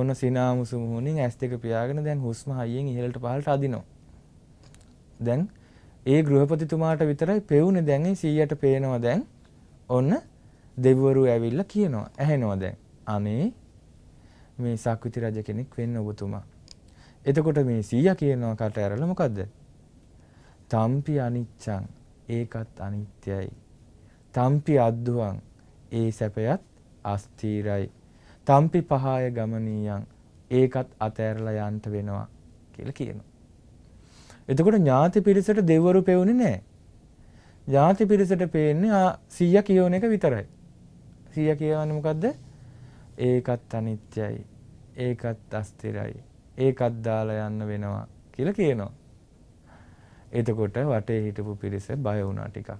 ඔන්න සිනාමුසු මුහුණින් ඇස් දෙක පියාගෙන දැන් හුස්ම හයියෙන් ඉහළට පහළට අදිනවා. දැන් ඒ ගෘහපතිතුමාට විතරයි පෙවුනේ දැන් 100ට පේනවා දැන් ඔන්න දෙවිවරු ඇවිල්ලා කියනවා ඇහෙනවා දැන් අනේ මේ සක්විති රජ කෙනෙක් වෙන්න ඔබතුමා. එතකොට මේ සීයා කියනවා කට ඇරලා මොකද්ද? තම්පි අනිච්චං ඒකත් අනිත්‍යයි. තම්පි අද්දුවං ඒ සැපයත් අස්තීරයි. තම්පි පහය ගමනීයන් ඒකත් අතෑරලා යන්ට වෙනවා කියලා කියනවා. එතකොට ඥාති පිරිසට දෙවරු පෙවුනේ නැහැ. ඥාති පිරිසට පේන්නේ ආ 100 කියවන එක විතරයි. 100 කියවන්නේ මොකද්ද? ඒකත් අනිත්‍යයි. ඒකත් අස්තිරයි. ඒකත් දාලා යන්න වෙනවා කියලා කියනවා. එතකොට වටේ හිටපු පිරිස බය වුණා ටිකක්.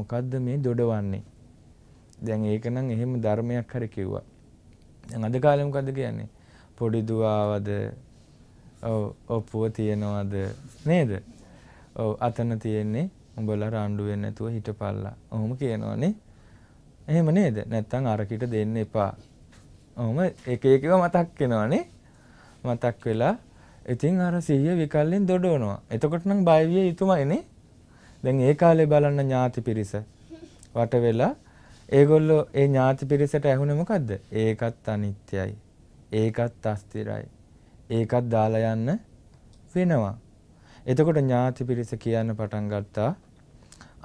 මොකද්ද මේ දොඩවන්නේ? දැන් ඒකනම් එහෙම ධර්මයක් හරි කිව්වා. දැන් අද කාලේ මොකද්ද කියන්නේ? පොඩි දුවාවද? ඔව් ඔප්පුව තියනවද? නේද? ඔව් අතන තියෙන්නේ උඹලා රණ්ඩු වෙන්නේ නැතුව හිටපල්ලා. ඔහොම කියනවනේ. එහෙම නේද? නැත්තම් අරකිට දෙන්න එපා. ඔහොම එක එකව මතක් වෙනවනේ. මතක් වෙලා ඉතින් අර සිහිය විකල්ලෙන් දොඩවනවා. එතකොට නම් බය විය යුතුමයිනේ. දැන් ඒ කාලේ බලන්න ඥාති පිරිස වට වෙලා ඒගොල්ලෝ ඒ ඥාති පිරිසට ඇහුනේ මොකද්ද? ඒකත් අනිත්‍යයි. ඒකත් අස්තිරයි. ඒකත් දාලා යන්න වෙනවා. එතකොට ඥාති පිරිස කියන්න පටන් ගත්තා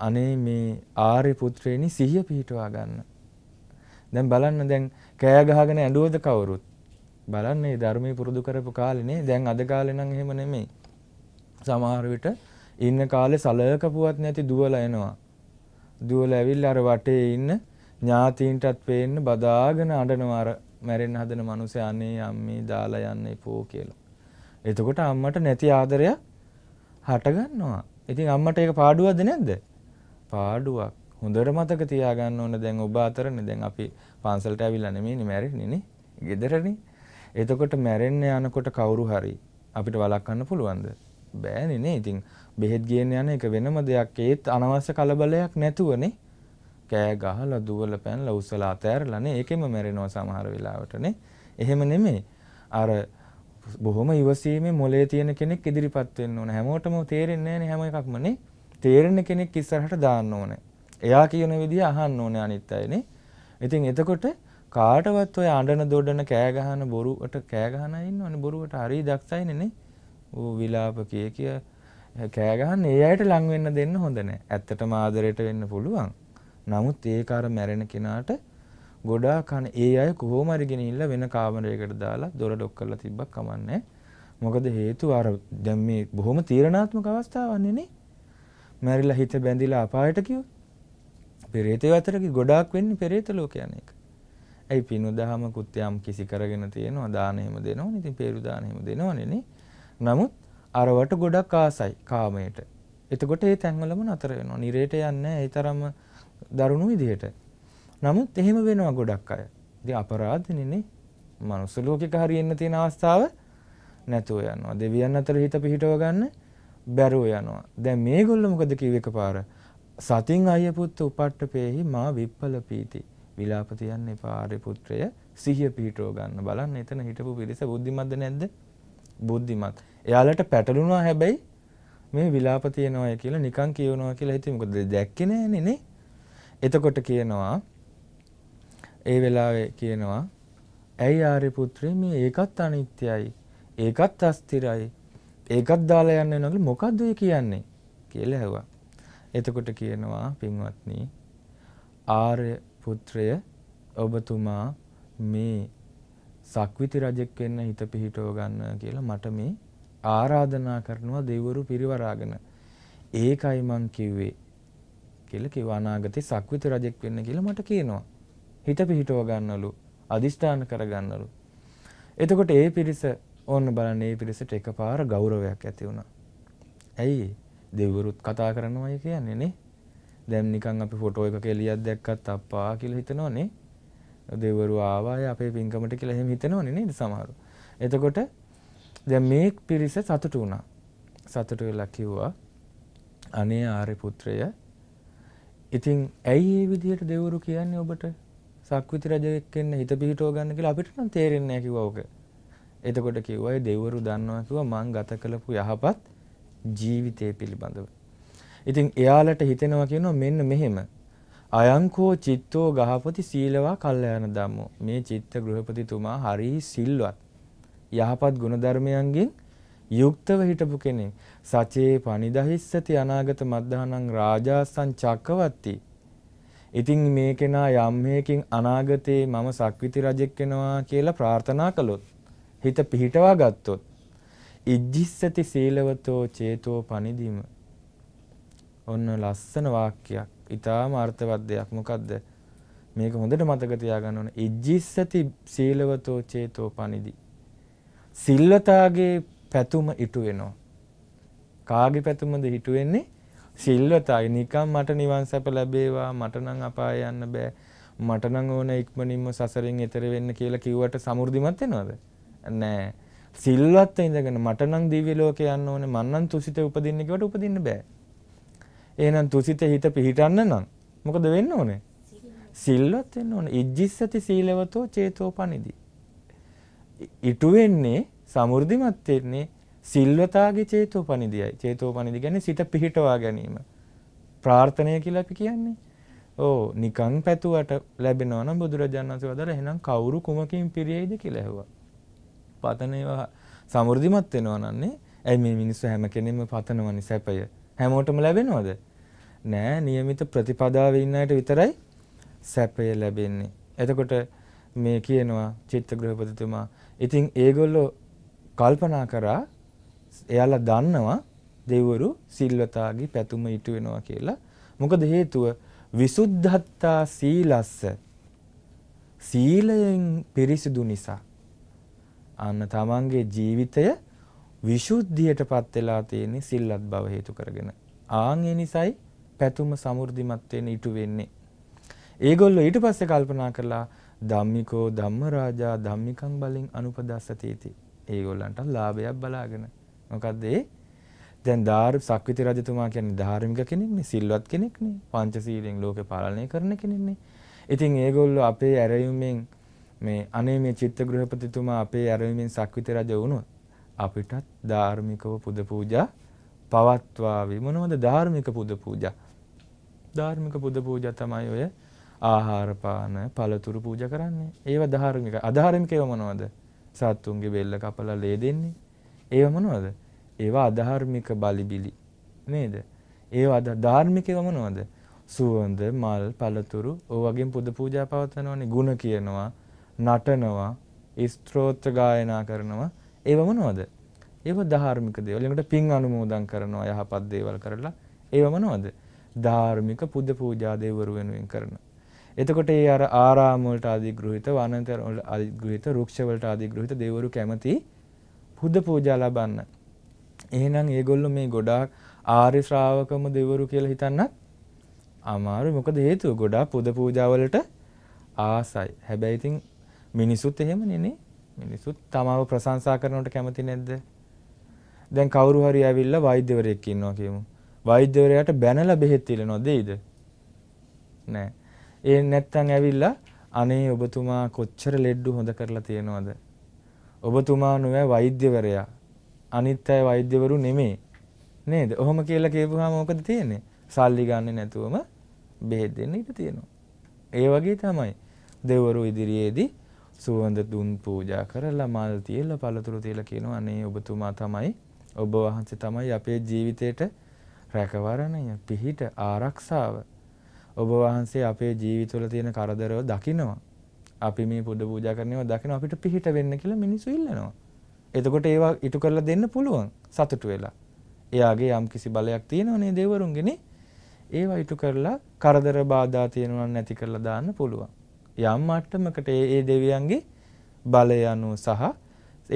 අනේ මේ ආර්ය පුත්‍රයනි සිහිය පිහිටවා ගන්න. දැන් බලන්න දැන් කෑ ගහගෙන ඇඬුවද කවුරුත්? බලන්න මේ ධර්මයේ පුරුදු කරපු කාලේ නේ. දැන් අද කාලේ නම් එහෙම නෙමෙයි. සමහර විට ඉන්න කාලේ සලකපුවත් නැති දුවලා එනවා. දුවලා ඇවිල්ලා අර වටේ ඉන්න ඥාතීන්ටත් පේන්න බදාගෙන අඬනවා අර මැරෙන්න හදන මනුස්සයා අනේ අම්මේ දාලා යන්න ඉපෝ කියලා. එතකොට අම්මට නැති ආදරය හට ගන්නවා. ඉතින් අම්මට ඒක පාඩුවක්ද නැද්ද? පාඩුවක්. හොඳට මතක තියාගන්න ඕන දැන් ඔබ අතරනේ දැන් අපි පන්සලට ඇවිල්ලා නෙමෙයිනේ මැරෙන්නේ නේ. ගෙදරනේ. එතකොට මැරෙන්න යනකොට කවුරු හරි අපිට වළක්වන්න පුළුවන්ද? බෑනේ නේ. ඉතින් බෙහෙත් ගේන්න යන එක වෙනම දෙයක්. ඒත් අනවශ්‍ය කලබලයක් නැතුවනේ. කෑ ගහලා දුවලා පැනලා උස්සලා අතෑරලානේ ඒකෙම මැරෙනවා සමහර වෙලාවටනේ. එහෙම නෙමෙයි. අර බොහොම ඉවසීමේ මොලේ තියෙන කෙනෙක් ඉදිරිපත් වෙන්න ඕන. හැමෝටම තේරෙන්නේ නැහැනේ හැම එකක්මනේ. තේරෙන කෙනෙක් ඉස්සරහට දාන්න ඕනේ. එයා කියන විදිය අහන්න ඕනේ අනිත් අයනේ. ඉතින් එතකොට කාටවත් ඔය අඬන දොඩන කෑ ගහන බොරුවට කෑ ගහන අය ඉන්නවනේ බොරුවට හරිය දක්ෂයිනේ නේ. ඌ විලාප කිය කිය කෑ ගහන ඒ අයට ලං වෙන්න දෙන්න හොඳ නැහැ. ඇත්තටම ආදරයට වෙන්න පුළුවන්. නමුත් ඒක අර මැරෙන කෙනාට ගොඩාක් අන ඒ අය කොහොම හරි ගෙනිහිල්ලා වෙන කාමරයකට දාලා දොර ඩොක් කරලා තිබ්බක් කමන්නේ. මොකද හේතුව අර දැන් මේ බොහොම තීරණාත්මක අවස්ථාවක් නේ. මැරිලා හිත බැඳිලා අපායට කිව්වොත්. පෙරේතය අතරකි ගොඩාක් වෙන්නේ පෙරේත ලෝකයන එක. ඇයි පිනුදහම කුත්‍යම් කිසි කරගෙන තියෙනවා දාන එහෙම දෙනවනේ. ඉතින් peeru දාන එහෙම දෙනවනේ නේ. නමුත් අරවට ගොඩක් ආසයි කාමයට. එතකොට ඒ තැන්වලම නතර වෙනවා. නිරේට යන්නේ ඒ තරම්ම දරුණු විදිහට. නමුත් එහෙම වෙනවා ගොඩක් අය. ඉතින් අපරාධනේ මනුස්ස ලෝකෙක හරියන්න තියෙන අවස්ථාව නැතුව යනවා. දෙවියන් අතර හිත පිහිටව ගන්න බැරුව යනවා. දැන් මේගොල්ලෝ මොකද කිව්ව එකපාර? සතින් අය පුත් උපට්ඨපේහි මා විප්පල පීති. විලාප තියන්න එපා ආර්ය පුත්‍රය සිහිය පිහිටව ගන්න. බලන්න එතන හිටපු පිරිස බුද්ධිමත්ද නැද්ද? බුද්ධිමත්. එයාලට පැටලුණා හැබැයි මේ විලාප තියනවා කියලා නිකන් කියනවා කියලා හිතේ මොකද දැක්කේ නෑනේ නේ. එතකොට කියනවා ඒ වෙලාවේ කියනවා ඇයි ආර්ය පුත්‍රේ මේ ඒකත් අනිත්‍යයි ඒකත් අස්තිරයි ඒකත් දාලා යන්නේ නැනොත් මොකද්ද ඒ කියන්නේ කියලා ඇහුවා. එතකොට කියනවා පින්වත්නි ආර්ය පුත්‍රය ඔබතුමා මේ සක්විති රජෙක් වෙන්න හිත පිහිටව ගන්න කියලා මට මේ ආරාධනා කරනවා දෙවිවරු පිරිවරාගෙන. ඒකයි මං කිව්වේ කියලා කිව්වා අනාගතේ සක්විති රජෙක් වෙන්න කියලා මට කියනවා. හිත පිහිටව ගන්නලු, අදිෂ්ඨාන කරගන්නලු. එතකොට ඒ පිරිස ඕන්න බලන්න ඒ පිරිසට එකපාර ගෞරවයක් ඇති වුණා. ඇයි? දෙවිවරුත් කතා කරනවායි කියන්නේ නේ. දැන් නිකන් අපි ෆොටෝ එකක එළියක් දැක්කත් අප්පා කියලා හිතනවනේ. දෙවිවරු ආවාය අපේ පින්කමට කියලා එහෙම හිතනවනේ නේද සමහරව. එතකොට දැන් මේ පිරිස සතුටු වුණා. සතුටු වෙලා කිව්වා අනේ ආර්ය පුත්‍රයා ඉතින් ඇයි මේ විදිහට දෙවරු කියන්නේ ඔබට සක්විති රජෙක් වෙන්න හිත පිහිටව ගන්න කියලා අපිට නම් තේරෙන්නේ නැහැ කිව්වා ඔක. එතකොට කිව්වා දෙවරු දන්නවා කිව්වා මං ගත කළපු යහපත් ජීවිතය පිළිබඳව. ඉතින් එයාලට හිතෙනවා කියනවා මෙන්න මෙහෙම. අයංකෝ චිත්තෝ ගහපති සීලවා කල්යාණ ධම්මෝ. මේ චිත්ත ගෘහපතිතුමා හරි සිල්වත්. යහපත් ගුණධර්මයන්ගෙන් යුක්තව හිටපු කෙනෙක් සචේ පනිදහිස්සති අනාගත මද්ධානං රාජාසං චක්කවත්ති ඉතින් මේ කෙනා යම් හේකින් අනාගතේ මම සක්විති රජෙක් වෙනවා කියලා ප්‍රාර්ථනා කළොත් හිත පිහිටවා ගත්තොත් ඉජ්ජිස්සති සීලවතෝ චේතෝ පනිදීම ඔන්න ලස්සන වාක්‍යයක් ඊටාම අර්ථවත් දෙයක් මොකද්ද මේක හොඳට මතක තියාගන්න ඕන ඉජ්ජිස්සති සීලවතෝ චේතෝ පනිදි සිල්වතාගේ පැතුම ඉටු වෙනවා. කාගේ පැතුමද ඉටු වෙන්නේ? සිල්වතයි නිකම් මට නිවන් සැප ලැබේවා මට නම් අපාය යන්න බෑ මට නම් ඕන ඉක්මනින්ම සසරෙන් එතෙර වෙන්න කියලා කිව්වට සමෘද්ධිමත් වෙනවද? නෑ. සිල්වත් ඉඳගෙන මට නම් දිව්‍ය ලෝකේ යන්න ඕනේ මං නම් තුසිතේ උපදින්න කිව්වට උපදින්න බෑ. එහෙනම් තුසිතේ හිත පිහිටන්න නම් මොකද වෙන්න ඕනේ? සිල්වත් වෙන්න ඕනේ. ඉජ්ජිස්සති සීලවතෝ චේතෝපනිදි. ඉටු වෙන්නේ සමෘද්ධිමත් වෙන්නේ සිල්වතාගේ චේතෝපනිදියයි. චේතෝපනිදි කියන්නේ සිත පිහිටවා ගැනීම. ප්‍රාර්ථනය කියලා අපි කියන්නේ. ඕ නිකං පැතුවට ලැබෙනවා නම් බුදුරජාණන් වහන්සේ වදාළ එහෙනම් කවුරු කුමකින් පිරියයිද කියලා ඇහුවා. පතන ඒවා සමෘද්ධිමත් වෙනවා නන්නේ. ඇයි මේ මිනිස්සු හැම කෙනෙම පතනවනේ සැපය. හැමෝටම ලැබෙනවද? නෑ નિયમિત ප්‍රතිපදාවේ ඉන්න අයට විතරයි සැපය ලැබෙන්නේ. එතකොට මේ කියනවා චිත්ත ගෘහපතිතුමා. ඉතින් ඒගොල්ලෝ කල්පනා කරා එයාලා දන්නවා දෙවරු සිල්වතාගේ පැතුම ඉටු වෙනවා කියලා. මොකද හේතුව විසුද්ධත්තා සීලස්ස සීලයෙන් පිරිසිදු නිසා අන්න තමන්ගේ ජීවිතය විසුද්ධියටපත් වෙලා තියෙන සිල්වත් බව හේතු කරගෙන ආන් ඒ නිසායි පැතුම සමෘද්ධිමත් වෙන්න ඉටු වෙන්නේ. ඒගොල්ලෝ ඊට පස්සේ කල්පනා කළා ධම්මිකෝ ධම්මරාජා ධම්මිකං බලෙන් අනුපදස්සතේති. ඒගොල්ලන්ට ලාභයක් බලාගෙන. මොකද ඒ දැන් ධාර සක්විති රජතුමා කියන්නේ ධාර්මික කෙනෙක්නේ, සිල්වත් කෙනෙක්නේ, පංචශීලයෙන් ලෝකේ පාලනය කරන කෙනෙක්නේ. ඉතින් ඒගොල්ලෝ අපේ ඇරයුමෙන් මේ අනේ මේ චිත්තගෘහපතිතුමා අපේ ඇරයුමෙන් සක්විති රජ වුණොත් අපිටත් ධාර්මිකව පුද පූජා පවත්වාවි. මොනවද ධාර්මික පුද පූජා? ධාර්මික පුද පූජා තමයි ඔය ආහාර පාන පළතුරු පූජා කරන්නේ. ඒවා ධාර්මික. අධාර්මික ඒවා මොනවද? සත්තුන්ගේ බෙල්ල කපලා ලේ දෙන්නේ. ඒව මොනවද? ඒවා අධාර්මික බලිබිලි නේද? ඒවා ධාර්මිකව මොනවද? සුවඳ, මල්, පළතුරු, ඕවගෙන් පුද පූජා පවත්වනවානේ, ಗುಣ කියනවා, නටනවා, ස්ත්‍රෝත්‍ර ගායනා කරනවා. ඒව මොනවද? ඒව ධාර්මික දේවල්. ඊළඟට පින් අනුමෝදන් කරනවා, යහපත් දේවල් කරලා. ඒව මොනවද? ධාර්මික පුද පූජා දෙවරු වෙනුවෙන් කරන. එතකොට ඒ අර ආරාම වලට අධිග්‍රහිත වනාන්තර වලට අධිග්‍රහිත වෘක්ෂ වලට අධිග්‍රහිත දෙවරු කැමති පුද පූජා ලබන්න. එහෙනම් ඒගොල්ලෝ මේ ගොඩාක් ආර්ය ශ්‍රාවකම දෙවරු කියලා හිතන්නත් අමාරුයි. මොකද හේතුව ගොඩාක් පුද පූජා වලට ආසයි. හැබැයි ඉතින් මිනිසුත් එහෙමනේ නේ. මිනිසුත් තමාව ප්‍රශංසා කරනවට කැමති නැද්ද? දැන් කවුරු හරි ඇවිල්ලා වෛද්‍යවරයෙක් ඉන්නවා කියමු. වෛද්‍යවරයාට බැනලා බෙහෙත් දෙනවා දෙයිද? නෑ. ඒ නැත්තම් ඇවිල්ලා අනේ ඔබතුමා කොච්චර ලෙඩ්ඩු හොඳ කරලා තියෙනවද? ඔබතුමා නෝ වෛද්‍යවරයා. අනිත් අය වෛද්‍යවරු නෙමෙයි. නේද? ඔහොම කියලා කියපුවාම මොකද තියෙන්නේ? සල්ලි ගන්න නැතුවම බෙහෙත් දෙන්න ඉඩ තියෙනවා. ඒ වගේ තමයි. දෙවරු ඉදිරියේදී සුවඳ දුම් පූජා කරලා මල් තියලා පළතුරු තියලා කියනවා අනේ ඔබතුමා තමයි ඔබ වහන්සේ තමයි අපේ ජීවිතේට රැකවරණය පිහිට ආරක්ෂාව ඔබ වහන්සේ අපේ ජීවිතවල තියෙන කරදරව දකිනවා. අපි මේ පුද පූජා කරනේවා දකිනවා අපිට පිහිට වෙන්න කියලා මිනිස්සු ඉල්ලනවා. එතකොට ඒවා ඉටු කරලා දෙන්න පුළුවන් සතුටු වෙලා. එයාගේ යම් කිසි බලයක් තියෙනවනේ දෙවරුන්ගෙනේ. ඒවා ඉටු කරලා කරදර බාධා තියෙනවා නැති කරලා දාන්න පුළුවන්. යම් මට්ටමකට ඒ දෙවියන්ගේ බලය අනුව සහ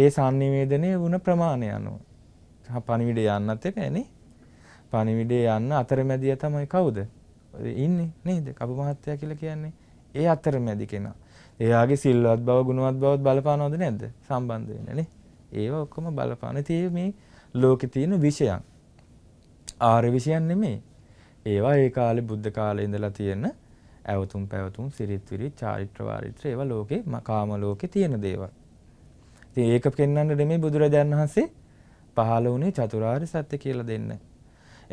ඒ sannivedanaya වුණ ප්‍රමාණය අනුව. පණිවිඩය යන්නත් එකනේ. පණිවිඩය යන්න අතරමැදියා තමයි කවුද? ඉන්නේ නේද? කපු මහත්තයා කියලා කියන්නේ ඒ අතරමැදි කෙනා. එයාගේ සිල්වත් බව, ගුණවත් බවත් බලපානවද නැද්ද? සම්බන්ධ වෙන්නේ නේ. ඒවා ඔක්කොම බලපාන. ඉතින් මේ ලෝකේ තියෙන විෂයන්. ආර්ය විෂයන් නෙමෙයි. ඒවා ඒ කාලේ බුද්ධ කාලේ ඉඳලා තියෙන ඇවතුම් පැවතුම් සිරිත් විරිත් චාරිත්‍ර වාරිත්‍ර ඒවා ලෝකේ කාම ලෝකේ තියෙන දේවල්. ඉතින් ඒක පෙන්වන්න නෙමෙයි බුදුරජාණන් වහන්සේ පහළ වුණේ චතුරාර්ය සත්‍ය කියලා දෙන්නේ.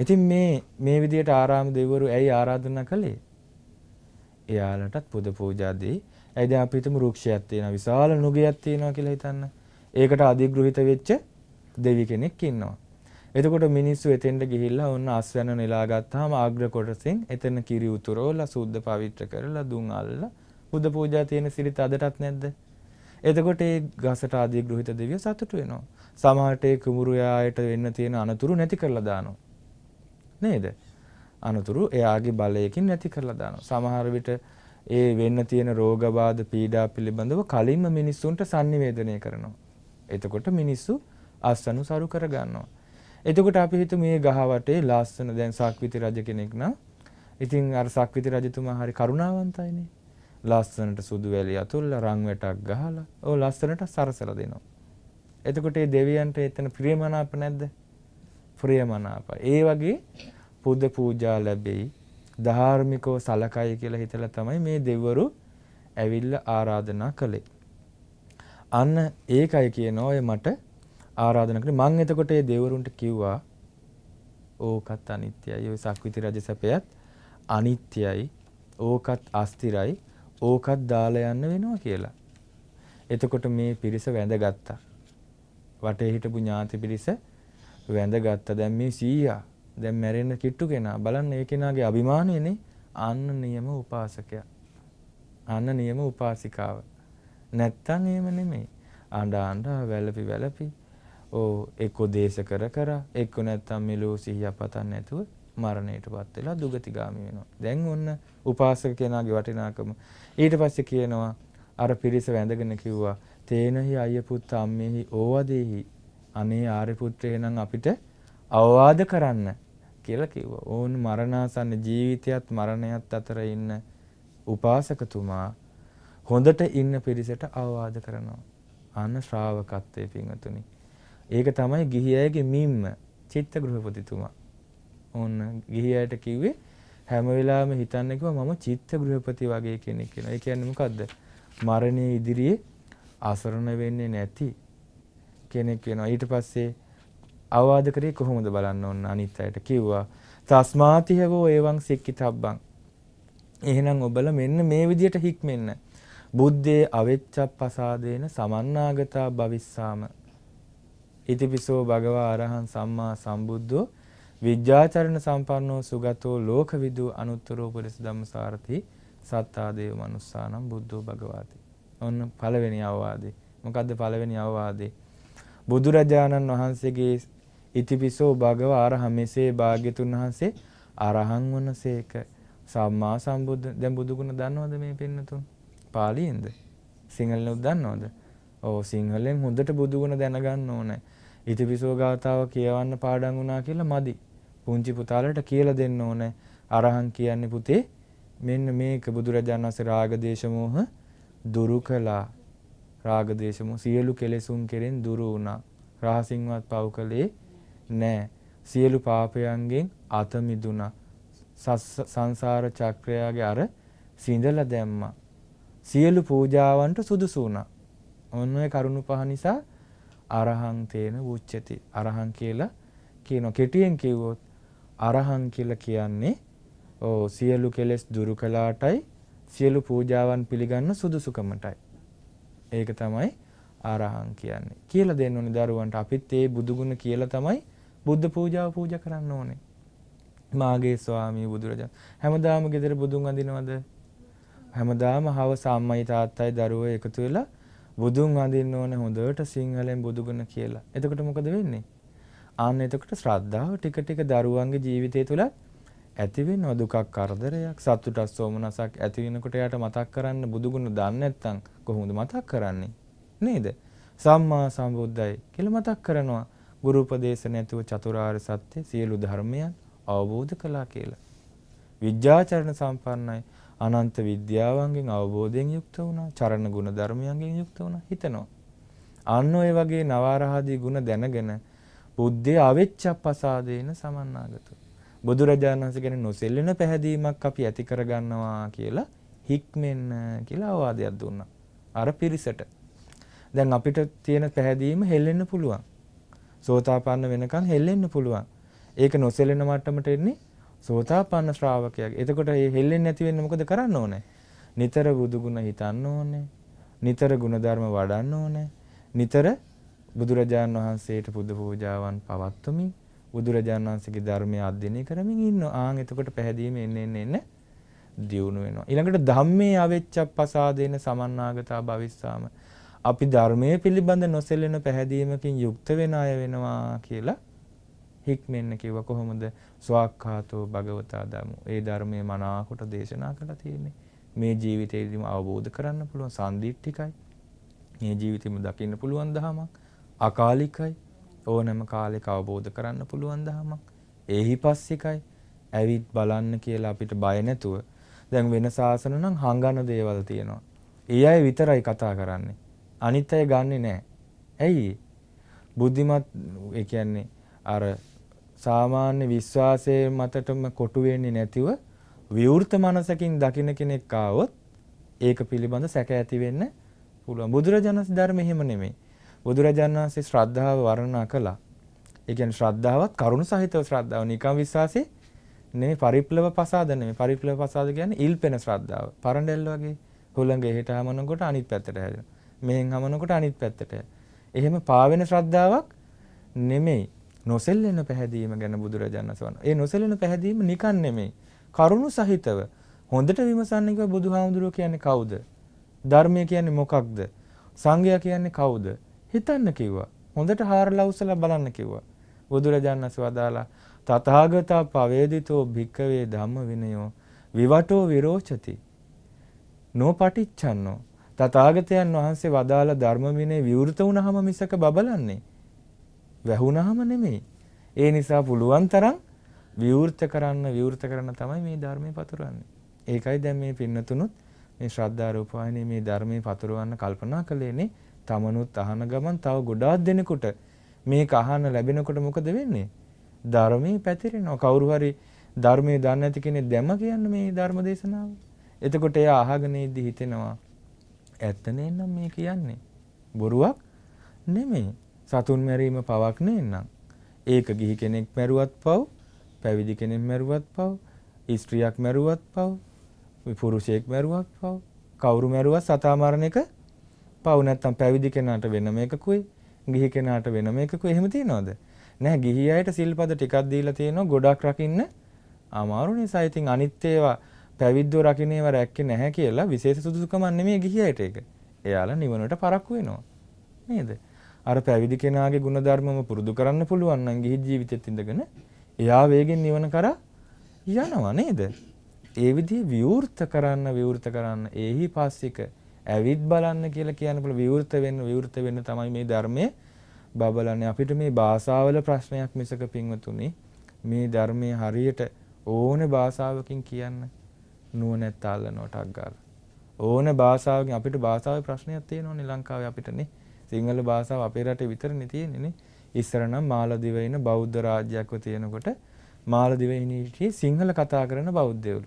ඉතින් මේ මේ විදියට ආරාම දෙවිවරු ඇයි ආරාධනා කළේ? එයාලටත් පුද පූජා දෙයි. ඇයි දැන් අපි හිතමු වෘක්ෂයක් තියෙනවා විශාල නුගයක් තියෙනවා කියලා හිතන්න. ඒකට අධිග්‍රහිත වෙච්ච දෙවි කෙනෙක් ඉන්නවා. එතකොට මිනිස්සු එතෙන්ට ගිහිල්ලා ඔන්න අස්වැන්න නෙලා ගත්තාම ආග්‍ර කොටසින් එතන කිරි උතුරවලා සුද්ධ පවිත්‍ර කරලා දුම් අල්ලලා පුද පූජා තියෙන සිරිත අදටත් නැද්ද? එතකොට ඒ ගසට අධිග්‍රහිත දෙවිය සතුටු වෙනවා. සමහරට ඒ කුමුරු යායට වෙන්න තියෙන අනතුරු නැති කරලා දානවා. නේද? අනතුරු එයාගේ බලයකින් නැති කරලා දානවා. සමහර විට ඒ වෙන්න තියෙන රෝගබාධ පීඩා පිළිබඳව කලින්ම මිනිස්සුන්ට sannivedanaya කරනවා. එතකොට මිනිස්සු අස්සනු සරු කර ගන්නවා. එතකොට අපි හිතමු මේ ගහ වටේ ලස්සන දැන් සාක්විති රජ කෙනෙක් නම් ඉතින් අර සක්විති රජතුමා හරි කරුණාවන්තයිනේ. ලස්සනට සුදු වැලි අතුල්ලා රන් වැටක් ගහලා ඔව් ලස්සනට සරසලා දෙනවා. එතකොට මේ දෙවියන්ට එතන ප්‍රියමනාප නැද්ද? ප්‍රියමනාප. ඒ වගේ පුද පූජා ලැබෙයි ධාර්මිකව සලකයි කියලා හිතලා තමයි මේ දෙවරු ඇවිල්ලා ආරාධනා කළේ. අන්න ඒකයි කියනවා ඔය මට ආරාධනා කළේ. මම එතකොට ඒ දෙවරුන්ට කිව්වා ඕකත් අනිත්‍යයි. ඔය සක්විති රජ සැපයත් අනිත්‍යයි. ඕකත් අස්තිරයි. ඕකත් දාලා යන්න වෙනවා කියලා. එතකොට මේ පිරිස වැඳගත්තා. වටේ හිටපු ඥාති පිරිස වැඳගත්ත දැන් මේ සීයා දැන් මැරෙන්න කිට්ටු කෙනා බලන්න ඒ කෙනාගේ අභිමානයනේ අන්න නියම උපාසකයා අන්න නියම උපාසිකාව නැත්තම් එහෙම නෙමෙයි අඬ අඬ වැළපි වැළපි ඕ එක්ක දේශ කර කර එක්ක නැත්තම් මෙලෝ සිහිය පතන්න නැතුව මරණයටපත් වෙලා දුගතිගාමි වෙනවා දැන් ඔන්න උපාසක කෙනාගේ වටිනාකම ඊට පස්සේ කියනවා අර පිරිස වැඳගෙන කිව්වා තේනහි අය පුත් අම්මේහි ඕවදේහි අනේ ආර්ය පුත්‍රයනම් අපිට අවවාද කරන්න කියලා කිව්වා. ඕන් මරණාසන්න ජීවිතයත් මරණයත් අතර ඉන්න උපාසකතුමා හොඳට ඉන්න පිරිසට අවවාද කරනවා. අන ශ්‍රාවකත්වයේ පිංගතුනි. ඒක තමයි ගිහියගේ මිම්ම චිත්ත ගෘහපතිතුමා. ඕන්න ගිහියට කිව්වේ හැම වෙලාවෙම හිතන්නේ කිව්වා මම චිත්ත ගෘහපති වගේ කෙනෙක් කියලා. ඒ කියන්නේ මොකද්ද? මරණයේ ඉදිරියේ අසරණ වෙන්නේ නැති කෙනෙක් වෙනවා. ඊට පස්සේ අවවාද කරේ කොහොමද බලන්න ඕන අනිත් අයට කිව්වා. තස්මාතිහවෝ එවං සික්කිතබ්බං. එහෙනම් ඔබල මෙන්න මේ විදියට හික්මෙන්න. බුද්ධේ අවෙච්චප්පසාදේන සමන්නාගතා භවිස්සාම. ඉතිපිසෝ භගවා අරහං සම්මා සම්බුද්ධෝ විද්‍යාචරණ සම්පන්නෝ සුගතෝ ලෝකවිදු අනුත්තරෝ පුරිස ධම්මසාරති සත්තාදේව මනුස්සානම් බුද්ධෝ භගවාති. ඔන්න පළවෙනි අවවාදේ. මොකද්ද පළවෙනි අවවාදේ? බුදුරජාණන් වහන්සේගේ ඉතිපිසෝ භගව ආරහමෙසේ භාග්‍යතුන් වහන්සේ අරහං වනසේක සම්මා සම්බුද්ධ දැන් බුදු ගුණ දන්නවද මේ පින්නතුන්? පාලියෙන්ද? සිංහලෙන් දන්නවද? ඔව් සිංහලෙන් හොඳට බුදු ගුණ දැනගන්න ඕනේ. ඉතිපිසෝ ගාතාව කියවන්න පාඩම් වුණා කියලා මදි. පුංචි පුතාලට කියලා දෙන්න ඕනේ. අරහං කියන්නේ පුතේ මෙන්න මේක බුදුරජාණන් වහන්සේ රාග දේශ මොහ දුරු කළා රාග දේශමෝ සියලු කෙලෙසුන් කෙරෙන් දුර වුණා. රහසින්වත් පව් කළේ නැහැ. සියලු පාපයන්ගෙන් අත මිදුණා. සංසාර චක්‍රයාගේ අර සිඳලා දැම්මා. සියලු පූජාවන්ට සුදුසු වුණා. ඔන්න ඔය කරුණු පහ නිසා අරහං තේන උච්චති. අරහං කියලා කියන කෙටියෙන් කිව්වොත් අරහං කියලා කියන්නේ ඕ සියලු කෙලෙස් දුරු කළාටයි සියලු පූජාවන් පිළිගන්න සුදුසුකමටයි. ඒක තමයි ආරහං කියන්නේ. කියලා දෙන්න ඕනේ දරුවන්ට අපිත් ඒ බුදුගුණ කියලා තමයි බුද්ධ පූජාව පූජා කරන්න ඕනේ. මාගේ ස්වාමී බුදුරජාණන් හැමදාම ගෙදර බුදුන් අඳිනවද? හැමදාම හවස අම්මයි තාත්තයි දරුවෝ එකතු වෙලා බුදුන් අඳින්න ඕනේ හොඳට සිංහලෙන් බුදුගුණ කියලා. එතකොට මොකද වෙන්නේ? ආන්න එතකොට ශ්‍රද්ධාව ටික ටික දරුවන්ගේ ජීවිතය තුලත් ඇති වෙනවා දුකක් කරදරයක් සතුටක් සෝමනසක් ඇති වෙනකොට යාට මතක් කරන්න බුදුගුණ දන්නේ නැත්නම් කොහොමද මතක් කරන්නේ නේද සම්මා සම්බුද්දයි කියලා මතක් කරනවා ගුරු උපදේශ නැතුව චතුරාර්ය සත්‍ය සියලු ධර්මයන් අවබෝධ කළා කියලා විද්‍යාචරණ සම්පන්නයි අනන්ත විද්‍යාවන්ගෙන් අවබෝධයෙන් යුක්ත වුණා චරණ ගුණ ධර්මයන්ගෙන් යුක්ත වුණා හිතනවා අන්න ඔය වගේ නවාරහදී ගුණ දැනගෙන බුද්ධේ අවෙච්චප්පසාදේන සමන්නාගතෝ බුදුරජාණන් වහන්සේ ගැන නොසෙල්ලෙන පැහැදීමක් අපි ඇති කරගන්නවා කියලා හික්මෙන්න කියලා අවවාදයක් දුන්නා. අර පිරිසට. දැන් අපිට තියෙන පැහැදීම හෙල්ලෙන්න පුළුවන්. සෝතාපන්න වෙනකන් හෙල්ලෙන්න පුළුවන්. ඒක නොසෙලෙන මට්ටමට එන්නේ සෝතාපන්න ශ්‍රාවකයාගේ. එතකොට මේ හෙල්ලෙන්නේ නැති වෙන්න මොකද කරන්න ඕනේ? නිතර බුදුගුණ හිතන්න ඕනේ. නිතර ගුණධර්ම වඩන්න ඕනේ. නිතර බුදුරජාන් වහන්සේට පුද පූජාවන් පවත්වමින් බුදුරජාණන් වහන්සේගේ ධර්මය අධ්‍යයනය කරමින් ඉන්නවා. ආන් එතකොට පැහැදීම එන්න එන්න එන්න දියුණු වෙනවා. ඊළඟට ධම්මේ අවේච්ඡප්පසාදේන සමන්නාගතා භවිස්සාම අපි ධර්මයේ පිළිබඳ නොසෙලෙන පැහැදීමකින් යුක්ත වෙන අය වෙනවා කියලා හික්මෙන්න කිව්ව කොහොමද? ස්වාක්ඛාතෝ භගවතා ධම්මෝ. ඒ ධර්මයේ මනාකොට දේශනා කළා තියෙන්නේ. මේ ජීවිතේදීම අවබෝධ කරන්න පුළුවන් සම්දිට්ඨිකයි. මේ ජීවිතේම දකින්න පුළුවන් ධමයක්. අකාලිකයි. ඕනම කාලෙක අවබෝධ කරන්න පුළුවන් දහමක්. ඒහි පස් එකයි. ඇවිත් බලන්න කියලා අපිට බය නැතුව දැන් වෙන සාසන නම් හංගන දේවල් තියෙනවා. ඒ අය විතරයි කතා කරන්නේ. අනිත් අය ගන්නෙ නෑ. ඇයි? බුද්ධිමත් ඒ කියන්නේ අර සාමාන්‍ය විශ්වාසයේ මතටම කොටු වෙන්නේ නැතිව විවෘත මනසකින් දකින්න කෙනෙක් ආවොත් ඒක පිළිබඳ සැක ඇති වෙන්න පුළුවන්. බුදුරජාණන් ධර්මය එහෙම නෙමෙයි. බුදුරජාණන් වහන්සේ ශ්‍රද්ධාව වර්ණනා කළා. ඒ කියන්නේ ශ්‍රද්ධාවත් කරුණ සහිතව ශ්‍රද්ධාව නිකම් විශ්වාසෙ නෙමෙයි පරිප්ලව පසාද නෙමෙයි පරිප්ලව පසාද කියන්නේ ඉල්පෙන ශ්‍රද්ධාව. පරණැල්ල වගේ හුළඟ එහෙට හමනකොට අනිත් පැත්තට හැදෙනවා. මෙහෙන් හමනකොට අනිත් පැත්තට. එහෙම පාවෙන ශ්‍රද්ධාවක් නෙමෙයි. නොසෙල්ලෙන පැහැදීම ගැන බුදුරජාණන් වහන්සේ. ඒ නොසෙල්ලෙන පැහැදීම නිකන් නෙමෙයි. කරුණු සහිතව හොඳට විමසන්න කිව්ව බුදුහාමුදුරුවෝ කියන්නේ කවුද? ධර්මය කියන්නේ මොකක්ද? සංඝයා කියන්නේ කවුද? හිතන්න කිව්වා. හොඳට හාරලා උස්සලා බලන්න කිව්වා. බුදුරජාණන් වහන්සේ වදාලා තථාගතා පවේදිතෝ භික්කවේ ධම්ම විනයෝ විවටෝ විරෝචති. නොපටිච්චන්නෝ තථාගතයන් වහන්සේ වදාළ ධර්ම විනය විවෘත වුණාම මිසක බබලන්නේ වැහුණාම නෙමෙයි. ඒ නිසා පුළුවන් තරම් විවෘත කරන්න විවෘත කරන්න තමයි මේ ධර්මයේ පතුරවන්නේ. ඒකයි දැන් මේ පින්නතුණුත් මේ ශ්‍රද්ධා රූපවාහිනී මේ ධර්මයේ පතුරවන්න කල්පනා කළේනේ. තමනුත් අහන ගමන් තව ගොඩාක් දෙනෙකුට මේක අහන්න ලැබෙනකොට මොකද වෙන්නේ? ධර්මයේ පැතිරෙනවා. කවුරු හරි ධර්මයේ දන්නේ නැති කෙනෙක් දැම කියන්නේ මේ ධර්ම දේශනාව. එතකොට එයා අහගෙන ඉද්දි හිතෙනවා ඇත්ත නේනම් මේ කියන්නේ. බොරුවක් නෙමෙයි. සතුන් මැරීම පවක් නේනම්. ඒක ගිහි කෙනෙක් මැරුවත් පව්, පැවිදි කෙනෙක් මැරුවත් පව්, ස්ත්‍රියක් මැරුවත් පව්, පුරුෂයෙක් මැරුවත් පව්, කවුරු මැරුවත් සතා මරණ එක පව් නැත්තම් පැවිදි කෙනාට වෙනම එකකුයි ගිහි කෙනාට වෙනම එකකුයි එහෙම තියනවද? නැහැ ගිහි අයට සිල්පද ටිකක් දීලා තියෙනවා ගොඩක් රකින්න අමාරු නිසා ඉතින් අනිත් ඒවා පැවිද්දෝ රකින්න ඒවා රැක්කේ නැහැ කියලා විශේෂ සුදුසුකමක් නෙමෙයි ගිහි අයට ඒක. එයාලා නිවනට පරක්කු වෙනවා. නේද? අර පැවිදි කෙනාගේ ಗುಣධර්මම පුරුදු කරන්න පුළුවන් නම් ගිහි ජීවිතෙත් ඉඳගෙන එයා වේගෙන් නිවන කරා යනවා නේද? ඒ විදිහ විවෘත කරන්න විවෘත කරන්න ඒහි පාස්සික ඇවිත් බලන්න කියලා කියනකොට විවෘත වෙන්න විවෘත වෙන්න තමයි මේ ධර්මයේ බබලන්නේ. අපිට මේ භාෂාවල ප්‍රශ්නයක් මිසක පින්වතුනි මේ ධර්මයේ හරියට ඕන භාෂාවකින් කියන්න නුවණැත් අල්ලනවට අග්ගාල. ඕන භාෂාවකින් අපිට භාෂාවේ ප්‍රශ්නයක් තියෙනවනේ ලංකාවේ අපිටනේ. සිංහල භාෂාව අපේ රටේ විතරනේ තියෙන්නේ නේ. ඉස්සර නම් මාලදිවයින බෞද්ධ රාජ්‍යයක්ව තියෙනකොට මාලදිවයිනයේ සිංහල කතා කරන බෞද්ධයලු.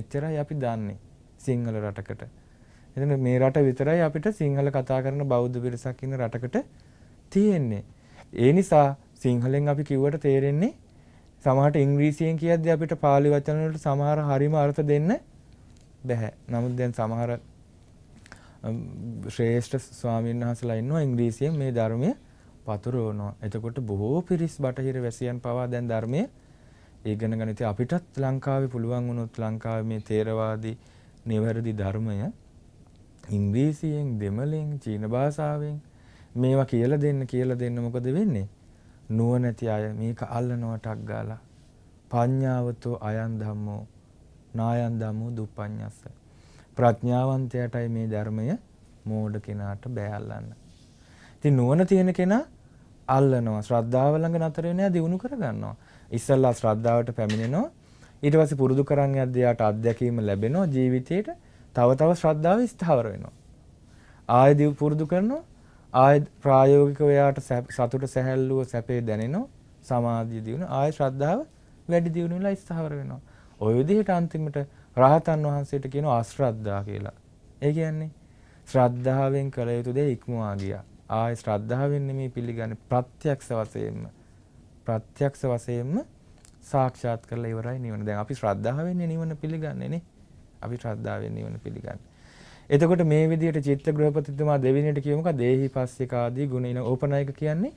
එච්චරයි අපි දන්නේ සිංහල රටකට. එතන මේ රට විතරයි අපිට සිංහල කතා කරන බෞද්ධ පිරිසක් ඉන්න රටකට තියෙන්නේ. ඒ නිසා සිංහලෙන් අපි කිව්වට තේරෙන්නේ සමහරට ඉංග්‍රීසියෙන් කියද්දී අපිට පාලි වචන වලට සමහර හරිම අර්ථ දෙන්න බැහැ. නමුත් දැන් සමහර ශ්‍රේෂ්ඨ ස්වාමීන් වහන්සේලා ඉන්නවා ඉංග්‍රීසියෙන් මේ ධර්මය පතුරවනවා. එතකොට බොහෝ පිරිස් බටහිර වැසියන් පවා දැන් ධර්මයේ ඉගෙනගෙන ඉතින් අපිටත් ලංකාවේ පුළුවන් වුණොත් ලංකාවේ මේ තේරවාදී නිවැරදි ධර්මය ඉංග්‍රීසියෙන් දෙමළෙන් චීන භාෂාවෙන් මේවා කියලා දෙන්න කියලා දෙන්න මොකද වෙන්නේ? නුවණැති අය මේක අල්ලනවා ටක් ගාලා. පඤ්ඤාවතෝ අයන් ධම්මෝ නායන් ධම්මෝ දුප්පඤ්ඤස්ස. ප්‍රඥාවන්තයාටයි මේ ධර්මය මෝඩ කෙනාට බෑ අල්ලන්න. ඉතින් නුවණ තියෙන කෙනා අල්ලනවා. ශ්‍රද්ධාව ළඟ නතර වෙන්නේ දිනු කරගන්නවා. ඉස්සල්ලා ශ්‍රද්ධාවට පැමිණෙනවා. ඊට පස්සේ පුරුදු කරන්නේ අධ්‍යයාට අධ්‍යක්ීම ලැබෙනවා ජීවිතේට තව තව ශ්‍රද්ධාව ස්ථාවර වෙනවා. ආය දිව පුරුදු කරනවා. ආය ප්‍රායෝගිකව එයාට සතුට සැහැල්ලුව සැපේ දැනෙනවා. සමාධිය දිනන ආය ශ්‍රද්ධාව වැඩි දියුණු වෙලා ස්ථාවර වෙනවා. ওই විදිහට අන්තිමට රහතන් වහන්සේට කියනවා අශ්‍රද්ධා කියලා. ඒ කියන්නේ ශ්‍රද්ධාවෙන් කළ යුතු දේ ඉක්මවා ගියා. ආය ශ්‍රද්ධාවෙන් නෙමෙයි පිළිගන්නේ ප්‍රත්‍යක්ෂ වශයෙන්ම. ප්‍රත්‍යක්ෂ වශයෙන්ම සාක්ෂාත් කරලා ඉවරයි නිවන. දැන් අපි ශ්‍රද්ධාවෙන් නිවන පිළිගන්නේ නේ. අපි ශ්‍රද්ධාවෙන් නිවන පිළිගන්න. එතකොට මේ විදිහට චිත්ත ගෘහපතිතුමා දෙවිනේට කිය මොකක්ද? දේහි පස්සිකාදී ගුණින ඕපනායක කියන්නේ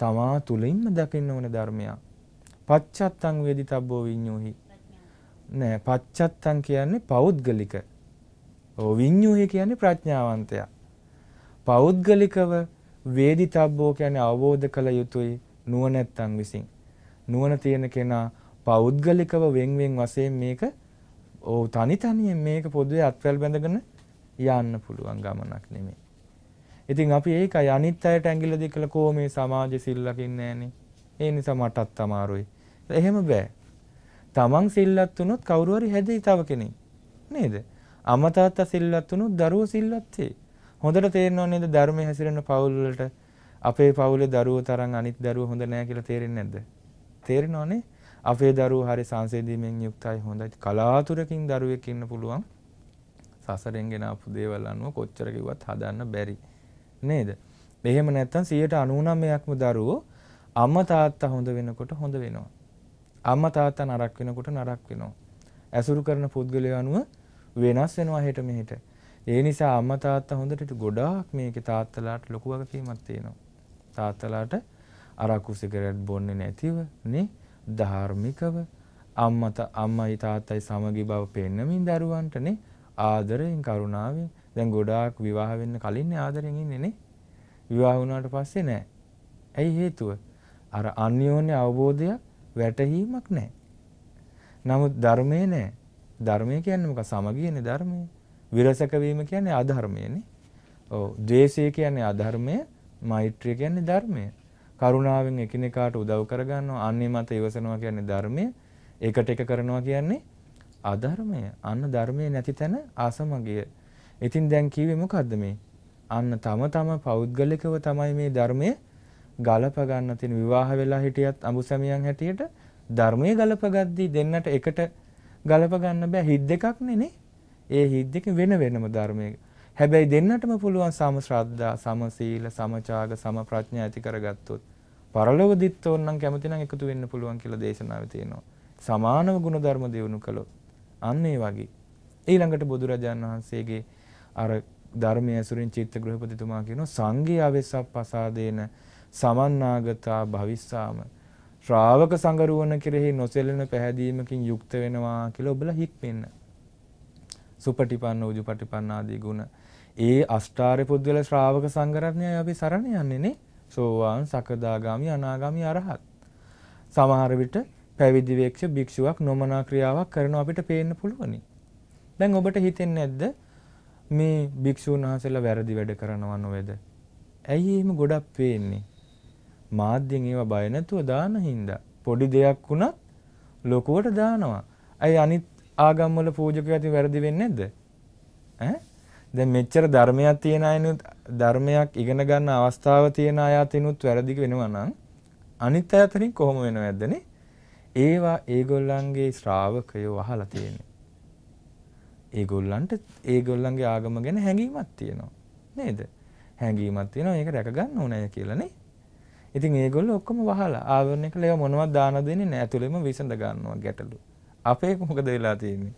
තමා තුලින්ම දකින්න ඕන ධර්මයක්. පච්චත්තං වේදිතබ්බෝ විඤ්ඤෝහි. නෑ පච්චත්තං කියන්නේ පෞද්ගලික. ඕ විඤ්ඤෝහි කියන්නේ ප්‍රඥාවන්තයා. පෞද්ගලිකව වේදිතබ්බෝ කියන්නේ අවබෝධ කළ යුතුයි නුවණැත්තන් විසින්. නුවණ තියෙන කෙනා පෞද්ගලිකව වෙන්වෙන් වශයෙන් මේක ඕ තනි තනියෙන් මේක පොදුවේ අත්වැල් බැඳගෙන යන්න පුළුවන් ගමනක් නෙමෙයි. ඉතින් අපි ඒකයි අනිත් අයට ඇඟිල්ල දෙකලා කෝ මේ සමාජ සිල් ලකින්නේ නැහනේ. ඒ නිසා මටත් අමාරුයි. එහෙම බෑ. තමන් සිල්වත් වුණොත් කවුරු හරි හැදෙයි තව කෙනෙක්. නේද? අම්මා තාත්තා සිල්වත් වුණොත් දරුවෝ සිල්වත් වේ. හොඳට තේරෙනව නේද ධර්මයේ හැසිරෙන පවුල් වලට අපේ පවුලේ දරුවෝ තරම් අනිත් දරුවෝ හොඳ නැහැ කියලා තේරෙන්නේ නැද්ද? තේරෙනවනේ. අපේ දරුවෝ හරි සංසිඳීමෙන් යුක්තයි හොඳයි. කලාතුරකින් දරුවෙක් ඉන්න පුළුවන්. සසරෙන් ගෙන ආපු දේවල් අනුව කොච්චර කිව්වත් හදන්න බැරි. නේද? එහෙම නැත්නම් 99%ක්ම දරුවෝ අම්මා තාත්තා හොඳ වෙනකොට හොඳ වෙනවා. අම්මා තාත්තා නරක වෙනකොට නරක වෙනවා. ඇසුරු කරන පුද්ගලයා අනුව වෙනස් වෙනවා හෙට මෙහෙට. ඒ නිසා අම්මා තාත්තා හොඳට ගොඩාක් මේකේ තාත්තලාට ලොකු වගකීමක් තියෙනවා. තාත්තලාට අරක්කු සිගරට් බොන්නේ නැතිව නේ ධාර්මිකව අම්මත අම්මයි තාත්තයි සමගි බව පෙන්නමින් දරුවන්ටනේ ආදරයෙන් කරුණාවෙන් දැන් ගොඩාක් විවාහ වෙන්න කලින්නේ ආදරෙන් ඉන්නේනේ විවාහ වුණාට පස්සේ නෑ ඇයි හේතුව අර අන්‍යෝන්‍ය අවබෝධයක් වැටහීමක් නෑ නමුත් ධර්මයේ නෑ ධර්මය කියන්නේ මොකක් සමගියනේ ධර්මය විරසක වීම කියන්නේ අධර්මයනේ ඔව් ද්වේෂය කියන්නේ අධර්මය මෛත්‍රිය කියන්නේ ධර්මය කරුණාවෙන් එකිනෙකාට උදව් කරගන්නවා. අන්නේ මත ඉවසනවා කියන්නේ ධර්මය. ඒකට එක කරනවා කියන්නේ අධර්මය. අන්න ධර්මයේ නැති තැන ආසමගිය. ඉතින් දැන් කිව්වේ මොකද්ද මේ? අන්න තම තම පෞද්ගලිකව තමයි මේ ධර්මය ගලප ගන්න තියෙන විවාහ වෙලා හිටියත් අඹුසැමියන් හැටියට ධර්මයේ ගලපගද්දී දෙන්නට එකට ගලප ගන්න බෑ හිත් දෙකක් නේ නේ. ඒ හිත් දෙක වෙන වෙනම ධර්මයේ හැබැයි දෙන්නටම පුළුවන් සම ශ්‍රද්ධා, සම සීල, සම ත්‍යාග, සම ප්‍රඥා ඇති කරගත්තොත් පරලොවදිත් ඕනනම් කැමති නම් එකතු වෙන්න පුළුවන් කියලා දේශනාවේ තියෙනවා. සමානව ගුණධර්ම දියුණු කළොත් අන්න ඒ වගේ. ඊළඟට බුදුරජාණන් වහන්සේගේ අර ධර්මයේ ඇසුරින් චිත්ත ගෘහපතිතුමා කියන සංඝී අවස්සප්පසාදේන සමන්නාගතා භවිස්සාම ශ්‍රාවක සංගරුවන කෙරෙහි නොසෙලෙන පැහැදීමකින් යුක්ත වෙනවා කියලා ඔබලා හික්මෙන්න. සුපටිපන්න උජුපටිපන්න ආදී ගුණ ඒ අෂ්ටාර්ය පුද්ගල ශ්‍රාවක සංඝරත්නයයි අපි සරණ යන්නේනේ. සෝවාන්, සකදාගාමි, අනාගාමි, අරහත්. සමහර විට පැවිදි වේක්ෂ භික්ෂුවක් නොමනා ක්‍රියාවක් කරනවා අපිට පේන්න පුළුවනි. දැන් ඔබට හිතෙන්නේ නැද්ද මේ භික්ෂුන් වහන්සේලා වැරදි වැඩ කරනවා නේද? ඇයි එහෙම ගොඩක් පේන්නේ? මාධ්‍යෙන් ඒවා බය නැතුව දාන හින්දා පොඩි දෙයක් වුණත් ලොකුවට දානවා. ඇයි අනිත් ආගම්වල පූජකයෝ ඇති වැරදි වෙන්නේ නැද්ද? ඈ දැන් මෙච්චර ධර්මයක් තියෙන අයනුත් ධර්මයක් ඉගෙන ගන්න අවස්ථාව තියෙන අය අතිනුත් වැරදි වෙනවා නම් අනිත් අය අතරින් කොහොම වෙනවදනේ? ඒවා ඒගොල්ලන්ගේ ශ්‍රාවකයෝ අහලා තියෙන්නේ. ඒගොල්ලන්ට ඒගොල්ලන්ගේ ආගම ගැන හැඟීමක් තියෙනවා. නේද? හැඟීමක් තියෙනවා. ඒක රැක ගන්න ඕනේ කියලානේ. ඉතින් ඒගොල්ලෝ ඔක්කොම වහලා ආවරණය කළා ඒවා මොනවද දාන දෙන්නේ නැහැ. ඇතුළෙම විසඳ ගන්නවා ගැටලු. අපේ මොකද වෙලා තියෙන්නේ?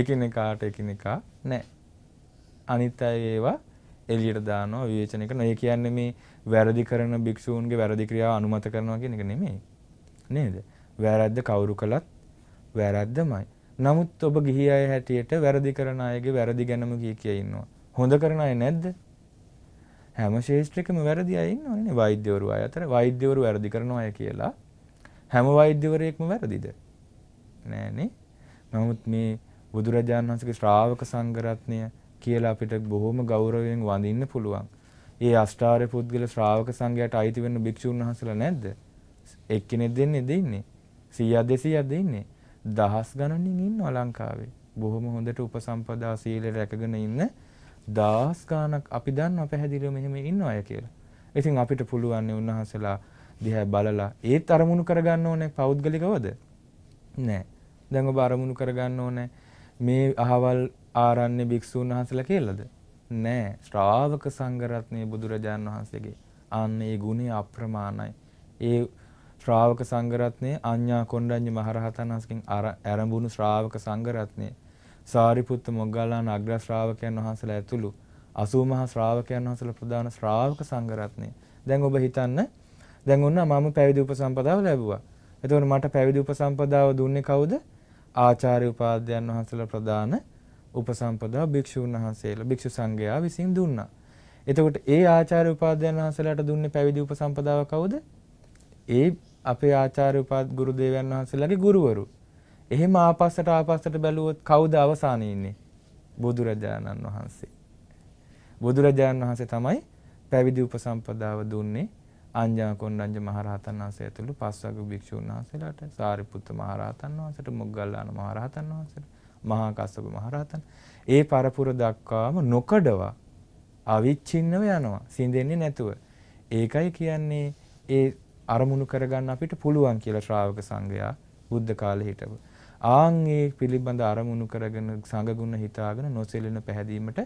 එකිනෙකාට එකිනෙකා නැහැ. අනිත් අය ඒවා එළියට දානවා විවේචනය කරනවා. ඒ කියන්නේ මේ වැරදි කරන භික්ෂූන්ගේ වැරදි ක්‍රියාව අනුමත කරනවා කියන එක නෙමෙයි. නේද? වැරද්ද කවුරු කළත් වැරද්දමයි. නමුත් ඔබ ගිහි අය හැටියට වැරදි කරන අයගේ වැරදි ගැනම කිය කිය ඉන්නවා. හොඳ කරන අය නැද්ද? හැම ශේෂ්ත්‍රයකම වැරදි අය ඉන්නවනේ. වෛද්‍යවරු අය අතර වෛද්‍යවරු වැරදි කරන අය කියලා හැම වෛද්‍යවරයෙක්ම වැරදිද? නෑනේ. නමුත් මේ බුදුරජාණන් වහන්සේගේ ශ්‍රාවක සංඝරත්නය කියලා අපිට බොහොම ගෞරවයෙන් වඳින්න පුළුවන්. ඒ අෂ්ටාර්ය පුද්ගල ශ්‍රාවක සංඝයාට අයිති වෙන භික්ෂුන් වහන්සේලා නැද්ද? එක්කෙනෙක් දෙන්නේ දෙන්නේ. 100ක් 200ක් දෙන්නේ. දහස් ගණනින් ඉන්නවා ලංකාවේ. බොහොම හොඳට උපසම්පදා සීලය රැකගෙන ඉන්න දහස් ගණක් අපි දන්නවා පැහැදිලිව මෙහෙම ඉන්න අය කියලා. ඉතින් අපිට පුළුවන් උන්වහන්සේලා දිහා බලලා ඒත් අරමුණු කරගන්න ඕනේ පෞද්ගලිකවද? නෑ. දැන් ඔබ අරමුණු කරගන්න ඕනේ මේ අහවල් ආරණ්‍ය භික්ෂූන් වහන්සේලා කියලාද? නෑ. ශ්‍රාවක සංඝරත්නයේ බුදුරජාන් වහන්සේගේ. අන්න ඒ ගුණය අප්‍රමාණයි. ඒ ශ්‍රාවක සංඝරත්නයේ අඤ්ඤා කොණ්ඩඤ්ඤ මහරහතන් වහන්සේගෙන් ආරම්භුණු ශ්‍රාවක සංඝරත්නයේ සාරිපුත්ත මොග්ගල්ලාන අග්‍ර ශ්‍රාවකයන් වහන්සේලා ඇතුළු 80 මහා ශ්‍රාවකයන් වහන්සේලා ප්‍රධාන ශ්‍රාවක සංඝරත්නය. දැන් ඔබ හිතන්න දැන් ඔන්න මම පැවිදි උපසම්පදාව ලැබුවා. එතකොට මට පැවිදි උපසම්පදාව දුන්නේ කවුද? ආචාර්ය උපාධ්‍යයන් වහන්සේලා ප්‍රධාන උපසම්පදා භික්ෂුන් වහන්සේලා භික්ෂු සංඝයා විසින් දුන්නා. එතකොට ඒ ආචාර්ය උපාධ්‍යයන් වහන්සේලාට දුන්නේ පැවිදි උපසම්පදාව කවුද? ඒ අපේ ආචාර්ය උපාධ ගුරු දේවයන් වහන්සේලාගේ ගුරුවරු. එහෙම ආපස්සට ආපස්සට බැලුවොත් කවුද අවසානයේ ඉන්නේ? බුදුරජාණන් වහන්සේ. බුදුරජාණන් වහන්සේ තමයි පැවිදි උපසම්පදාව දුන්නේ අංජා කොණ්ඩඤ්ඤ මහරහතන් වහන්සේ ඇතුළු පස්වග භික්ෂුන් වහන්සේලාට සාරිපුත්ත මහරහතන් වහන්සේට මොග්ගල්ලාන මහරහතන් වහන්සේට මහා කස්සප මහරහතන්. ඒ පරපුර දක්වාම නොකඩවා අවිච්ඡින්නව යනවා. සිඳෙන්නේ නැතුව. ඒකයි කියන්නේ ඒ අරමුණු කරගන්න අපිට පුළුවන් කියලා ශ්‍රාවක සංඝයා බුද්ධ කාලේ හිටව. ආන් ඒ පිළිබඳ අරමුණු කරගෙන සංගුණ හිතාගෙන නොසෙලෙන පැහැදීමටපත්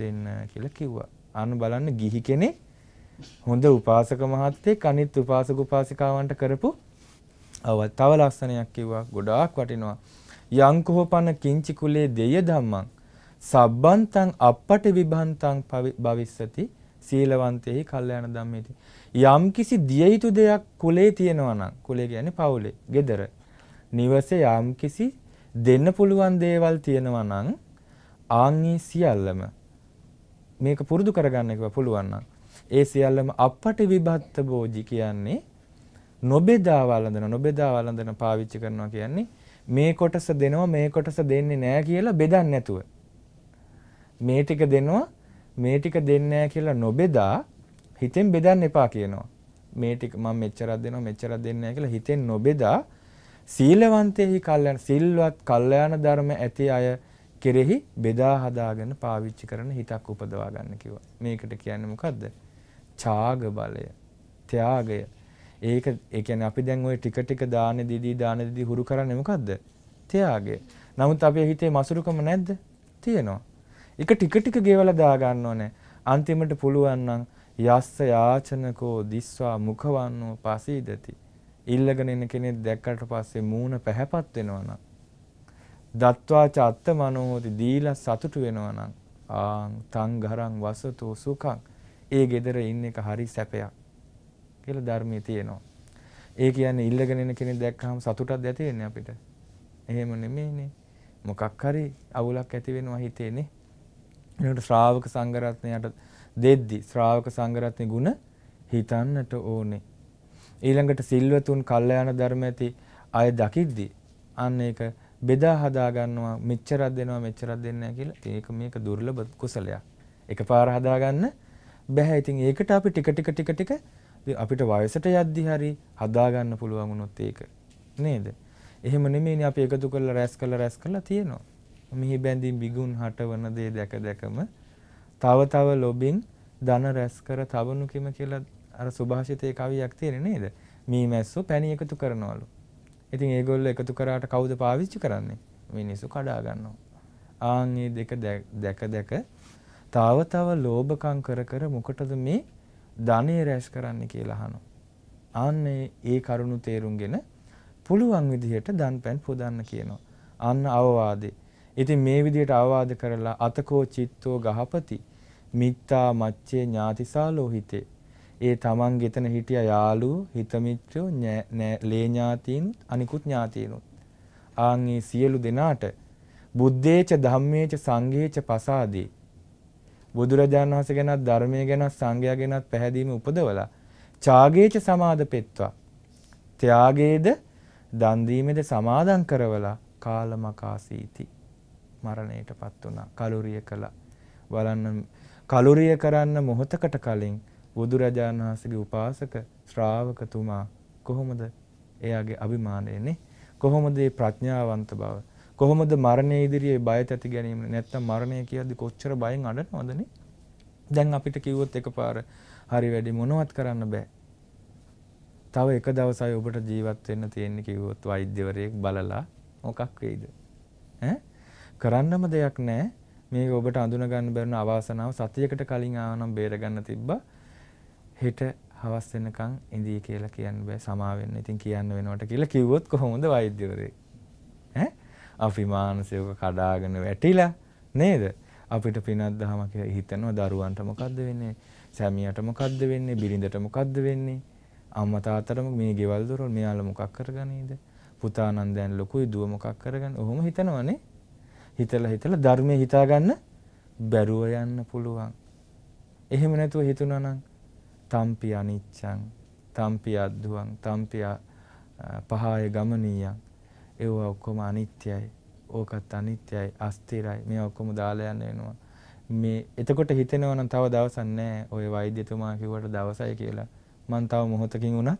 වෙන්න කියලා කිව්වා. අන්න බලන්න ගිහි කෙනෙක් හොඳ උපාසක මහත්තයෙක් අනිත් උපාසක උපාසිකාවන්ට කරපු තව ලස්සනයක් කිව්වා ගොඩාක් වටිනවා යංකෝපන කිංචි කුලේ දෙය ධම්මං සබ්බන්තං අපපට විභන්තං භවිස්සති සීලවන්තෙහි කල්යාණ ධම්මේති යම් කිසි දිය යුතු දෙයක් කුලේ තියෙනවා නම් කුලේ කියන්නේ පවුලේ gedara නිවසේ යම් කිසි දෙන්න පුළුවන් දේවල් තියෙනවා නම් ආන්ගේ සියල්ලම මේක පුරුදු කරගන්න එක පුළුවන් නම් ඒ සියල්ලම අපපට විභත්ත බෝධි කියන්නේ නොබෙදා වළඳන නොබෙදා වළඳන පාවිච්චි කරනවා කියන්නේ මේ කොටස දෙනවා මේ කොටස දෙන්නේ නැහැ කියලා බෙදන්නේ නැතුව මේ ටික දෙනවා මේ ටික දෙන්නේ නැහැ කියලා නොබෙදා හිතෙන් බෙදන්න එපා කියනවා මේ ටික මම මෙච්චරක් දෙනවා මෙච්චරක් දෙන්නේ නැහැ කියලා හිතෙන් නොබෙදා සීලවන්තෙහි කල්යන සිල්වත් කල්යාණ ධර්ම ඇති අය කෙරෙහි බෙදා හදාගෙන පාවිච්චි කරන හිතක් උපදවා ගන්න කිව්වා. මේකට කියන්නේ මොකද්ද? ඡාග බලය, ත්‍යාගය, ඒක ඒ කියන්නේ අපි දැන් ওই ටික ටික දාන දීදී දාන දීදී හුරු කරන්නේ මොකද්ද? ත්‍යාගය. නමුත් අපේ හිතේ මසුරුකම නැද්ද? තියෙනවා. ඒක ටික ටික ගෙවලා දා ගන්න ඕනේ. අන්තිමට පුළුවන් නම් යස්ස යාචනකෝ දිස්වා මුඛවන්නෝ පසීදති. ඉල්ලගෙන එන කෙනෙක් දැක්කට පස්සේ මූණ පැහැපත් වෙනවා නම් දත්වා චත්ත මනෝති දීලා සතුටු වෙනවා නම් ආං තං ගරං වසතෝ සුඛං ඒ gedara ඉන්න එක හරි සැපයක් කියලා ධර්මයේ තියෙනවා. ඒ කියන්නේ ඉල්ලගෙන එන කෙනෙක් දැක්කහම සතුටක් ඇති වෙන්නේ අපිට. එහෙම නෙමෙයිනේ. මොකක් හරි අවුලක් ඇති වෙනවා හිතේනේ. ඊළඟට ශ්‍රාවක සංඝරත්නයට දෙද්දි ශ්‍රාවක සංඝරත්නේ ಗುಣ හිතන්නට ඕනේ. ඊළඟට සිල්වතුන් කල්යාණ ධර්ම ඇති අය දකිද්දි අන්න ඒක බෙදා හදා ගන්නවා මෙච්චරක් දෙනවා මෙච්චරක් දෙන්නේ නැහැ කියලා ඒක මේක දුර්ලභ කුසලයක්. එකපාර හදා ගන්න බැහැ. ඉතින් ඒකට අපි ටික ටික ටික ටික අපිට වයසට යද්දි හරි හදා ගන්න පුළුවන් වුණොත් ඒක නේද? එහෙම නෙමෙයිනේ අපි එකතු කරලා රැස් කරලා රැස් කරලා තියෙනවා. මිහි බැඳින් බිගුන් හටවන දේ දැක දැකම තව තව ලොබින් ධන රැස් කර තවනු කිම කියලා අර සුභාෂිතේ කවියක් තියෙන නේද? මේ මැස්සෝ පැණි එකතු කරනවලු. ඉතින් ඒගොල්ලෝ එකතු කරාට කවුද පාවිච්චි කරන්නේ? මිනිස්සු කඩා ගන්නවා. ආන් මේ දෙක දැක දැක තව තව ලෝභකම් කර කර මොකටද මේ ධනෙ රැස් කරන්න කියලා අහනවා. අන්න ඒ කරුණු තේරුම්ගෙන පුළුවන් විදිහට දන්පැන් පුදන්න කියනවා. අන්න අවවාදේ. ඉතින් මේ විදිහට අවවාද කරලා අතකෝ චිත්තෝ ගහපති මිත්තා මච්චේ ඥාතිසාලෝ හිතේ. ඒ තමන් ගෙතන හිටිය යාළුවෝ, හිත මිත්‍රයෝ, ලේ ඥාතීන්, අනිකුත් ඥාතීනුත්. ආන් සියලු දෙනාට බුද්දේච ධම්මේච සංඝේච පසාදී බුදුරජාණන් වහන්සේ ගැනත් ධර්මය ගැනත් සංඝයා ගැනත් පැහැදීම උපදවලා ඡාගේච සමාදපෙත්වා ත්‍යාගයේද දන් දීමේද සමාදන් කරවලා කාලමකාසීති මරණයටපත් වුණා කලුරිය කළා බලන්න කලුරිය කරන්න මොහොතකට කලින් බුදුරජාණන් වහන්සේගේ උපාසක ශ්‍රාවකතුමා කොහොමද එයාගේ අභිමානයනේ කොහොමද මේ ප්‍රඥාවන්ත බව කොහොමද මරණය ඉදිරියේ බය ඇති ගැනීම නැත්තම් මරණය කියද්දි කොච්චර බයෙන් අඬනවදනේ දැන් අපිට කිව්වොත් එකපාර හරි වැඩි මොනවත් කරන්න බෑ තව එක දවසයි ඔබට ජීවත් වෙන්න තියෙන්නේ කිව්වොත් වෛද්‍යවරයෙක් බලලා මොකක් වෙයිද ඈ කරන්නම දෙයක් නැහැ මේක ඔබට අඳුන ගන්න බැරන අවාසනාව සතියකට කලින් ආවනම් බේර ගන්න තිබ්බා හෙට හවස් වෙනකන් ඉඳී කියලා කියන්න බෑ සමා වෙන්න. ඉතින් කියන්න වෙනවට කියලා කිව්වොත් කොහොමද වෛද්‍යවරයෙක්? ඈ අපි මානසිකව කඩාගෙන වැටිලා නේද? අපිට පිනක් දහමක් හිතනවා දරුවන්ට මොකද්ද වෙන්නේ? සැමියාට මොකද්ද වෙන්නේ? බිරිඳට මොකද්ද වෙන්නේ? අම්මා තාත්තට මේ ගෙවල් දොරවල් මෙයාලා මොකක් කරගනේද? පුතා නම් දැන් ලොකුයි දුව මොකක් කරගන්නේ? ඔහොම හිතනවනේ. හිතලා හිතලා ධර්මයේ හිතාගන්න බැරුව යන්න පුළුවන්. එහෙම නැතුව හිතුණා නම් තම්පි අනිච්චං තම්පි අද්දුවං තම්පි පහාය ගමනීයං ඒවා ඔක්කොම අනිත්‍යයි. ඕකත් අනිත්‍යයි, අස්තිරයි. මේ ඔක්කොම දාලා යන්න වෙනවා. මේ එතකොට හිතෙනවා නම් තව දවසක් නැහැ. ওই වෛද්‍යතුමා කිව්වට දවසයි කියලා. මං තව මොහොතකින් උනත්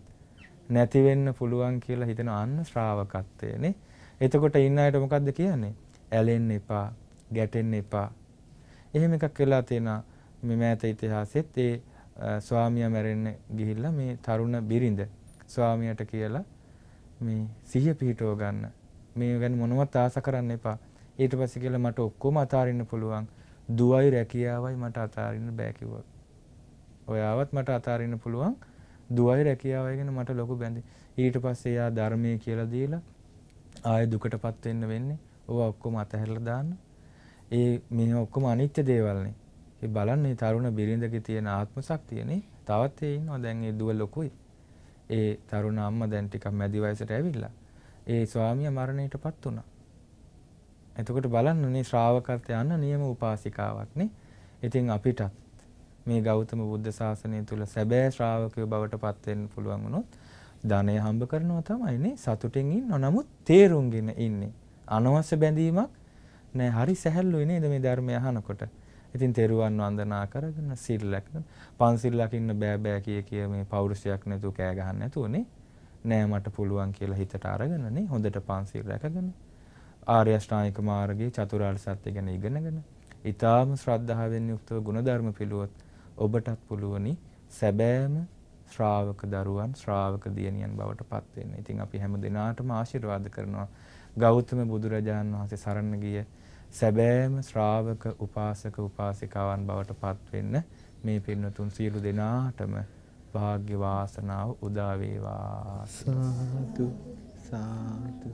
නැති වෙන්න පුළුවන් කියලා හිතන අන්න ශ්‍රාවකත්වයනේ. එතකොට ඉන්න අයට මොකද්ද කියන්නේ? ඇලෙන්න එපා, ගැටෙන්න එපා. එහෙම එකක් වෙලා තියෙන මේ මෑත ඉතිහාසෙත් ඒ ස්වාමියා මැරෙන්න ගිහිල්ලා මේ තරුණ බිරිඳ ස්වාමියාට කියලා මේ සිහිය පිහිටව ගන්න. මේ ගැන මොනවත් ආස කරන්න එපා. ඊට පස්සේ කියලා මට ඔක්කොම අතාරින්න පුළුවන්. දුවයි රැකියාවයි මට අතාරින්න බෑ කිව්වා. ඔයාවත් මට අතාරින්න පුළුවන්. දුවයි රැකියාවයි ගැන මට ලොකු බැඳි. ඊට පස්සේ එයා ධර්මයේ කියලා දීලා ආයෙ දුකටපත් වෙන්න වෙන්නේ. ඕවා ඔක්කොම අතහැරලා දාන්න. ඒ මේ ඔක්කොම අනිත්‍ය දේවල්නේ. ඒ බලන්න මේ තරුණ බිරිඳගේ තියෙන ආත්ම ශක්තියනේ. තවත් ඒ ඉන්නවා දැන් ඒ දුව ලොකුයි. ඒ තරුණ අම්මා දැන් ටිකක් මැදි වයසට ඇවිල්ලා ඒ ස්වාමියා මරණයටපත් වුණා. එතකොට බලන්නනේ ශ්‍රාවකත්ව යන නියම උපාසිකාවක් නේ. ඉතින් අපිටත් මේ ගෞතම බුද්ධ ශාසනය තුල සැබෑ ශ්‍රාවකයෝ බවටපත් වෙන්න පුළුවන් වුණොත් ධනය හම්බ කරනවා තමයි නේ සතුටින් ඉන්නව. නමුත් තේරුම්ගෙන ඉන්නේ. අනවශ්‍ය බැඳීමක් නෑ. හරි සැහැල්ලුයි නේද මේ ධර්මය අහනකොට. ඉතින් තෙරුවන් වන්දනා කරගෙන සිල් රැකගෙන පන්සිල් ලකින්න බෑ බෑ කිය කිය මේ පෞරුෂයක් නැතුව කෑ ගහන්න නැතුවනේ නෑ මට පුළුවන් කියලා හිතට අරගෙනනේ හොඳට පන්සිල් රැකගෙන ආර්ය අෂ්ටාංගික මාර්ගයේ චතුරාර්ය සත්‍ය ගැන ඉගෙනගෙන ඊටාම ශ්‍රද්ධාවෙන් යුක්තව ගුණධර්ම පිළිවෙත් ඔබටත් පුළුවනි සැබෑම ශ්‍රාවක දරුවන් ශ්‍රාවක දියණියන් බවට පත් වෙන්න. ඉතින් අපි හැම දිනාටම ආශිර්වාද කරනවා ගෞතම බුදුරජාන් වහන්සේ සරණ ගිය සැබෑම ශ්‍රාවක උපාසක උපාසිකාවන් බවට පත් වෙන්න මේ පින්නතුන් සියලු දෙනාටම වාග්ය වාසනාව උදා වේවා සාදු සාදු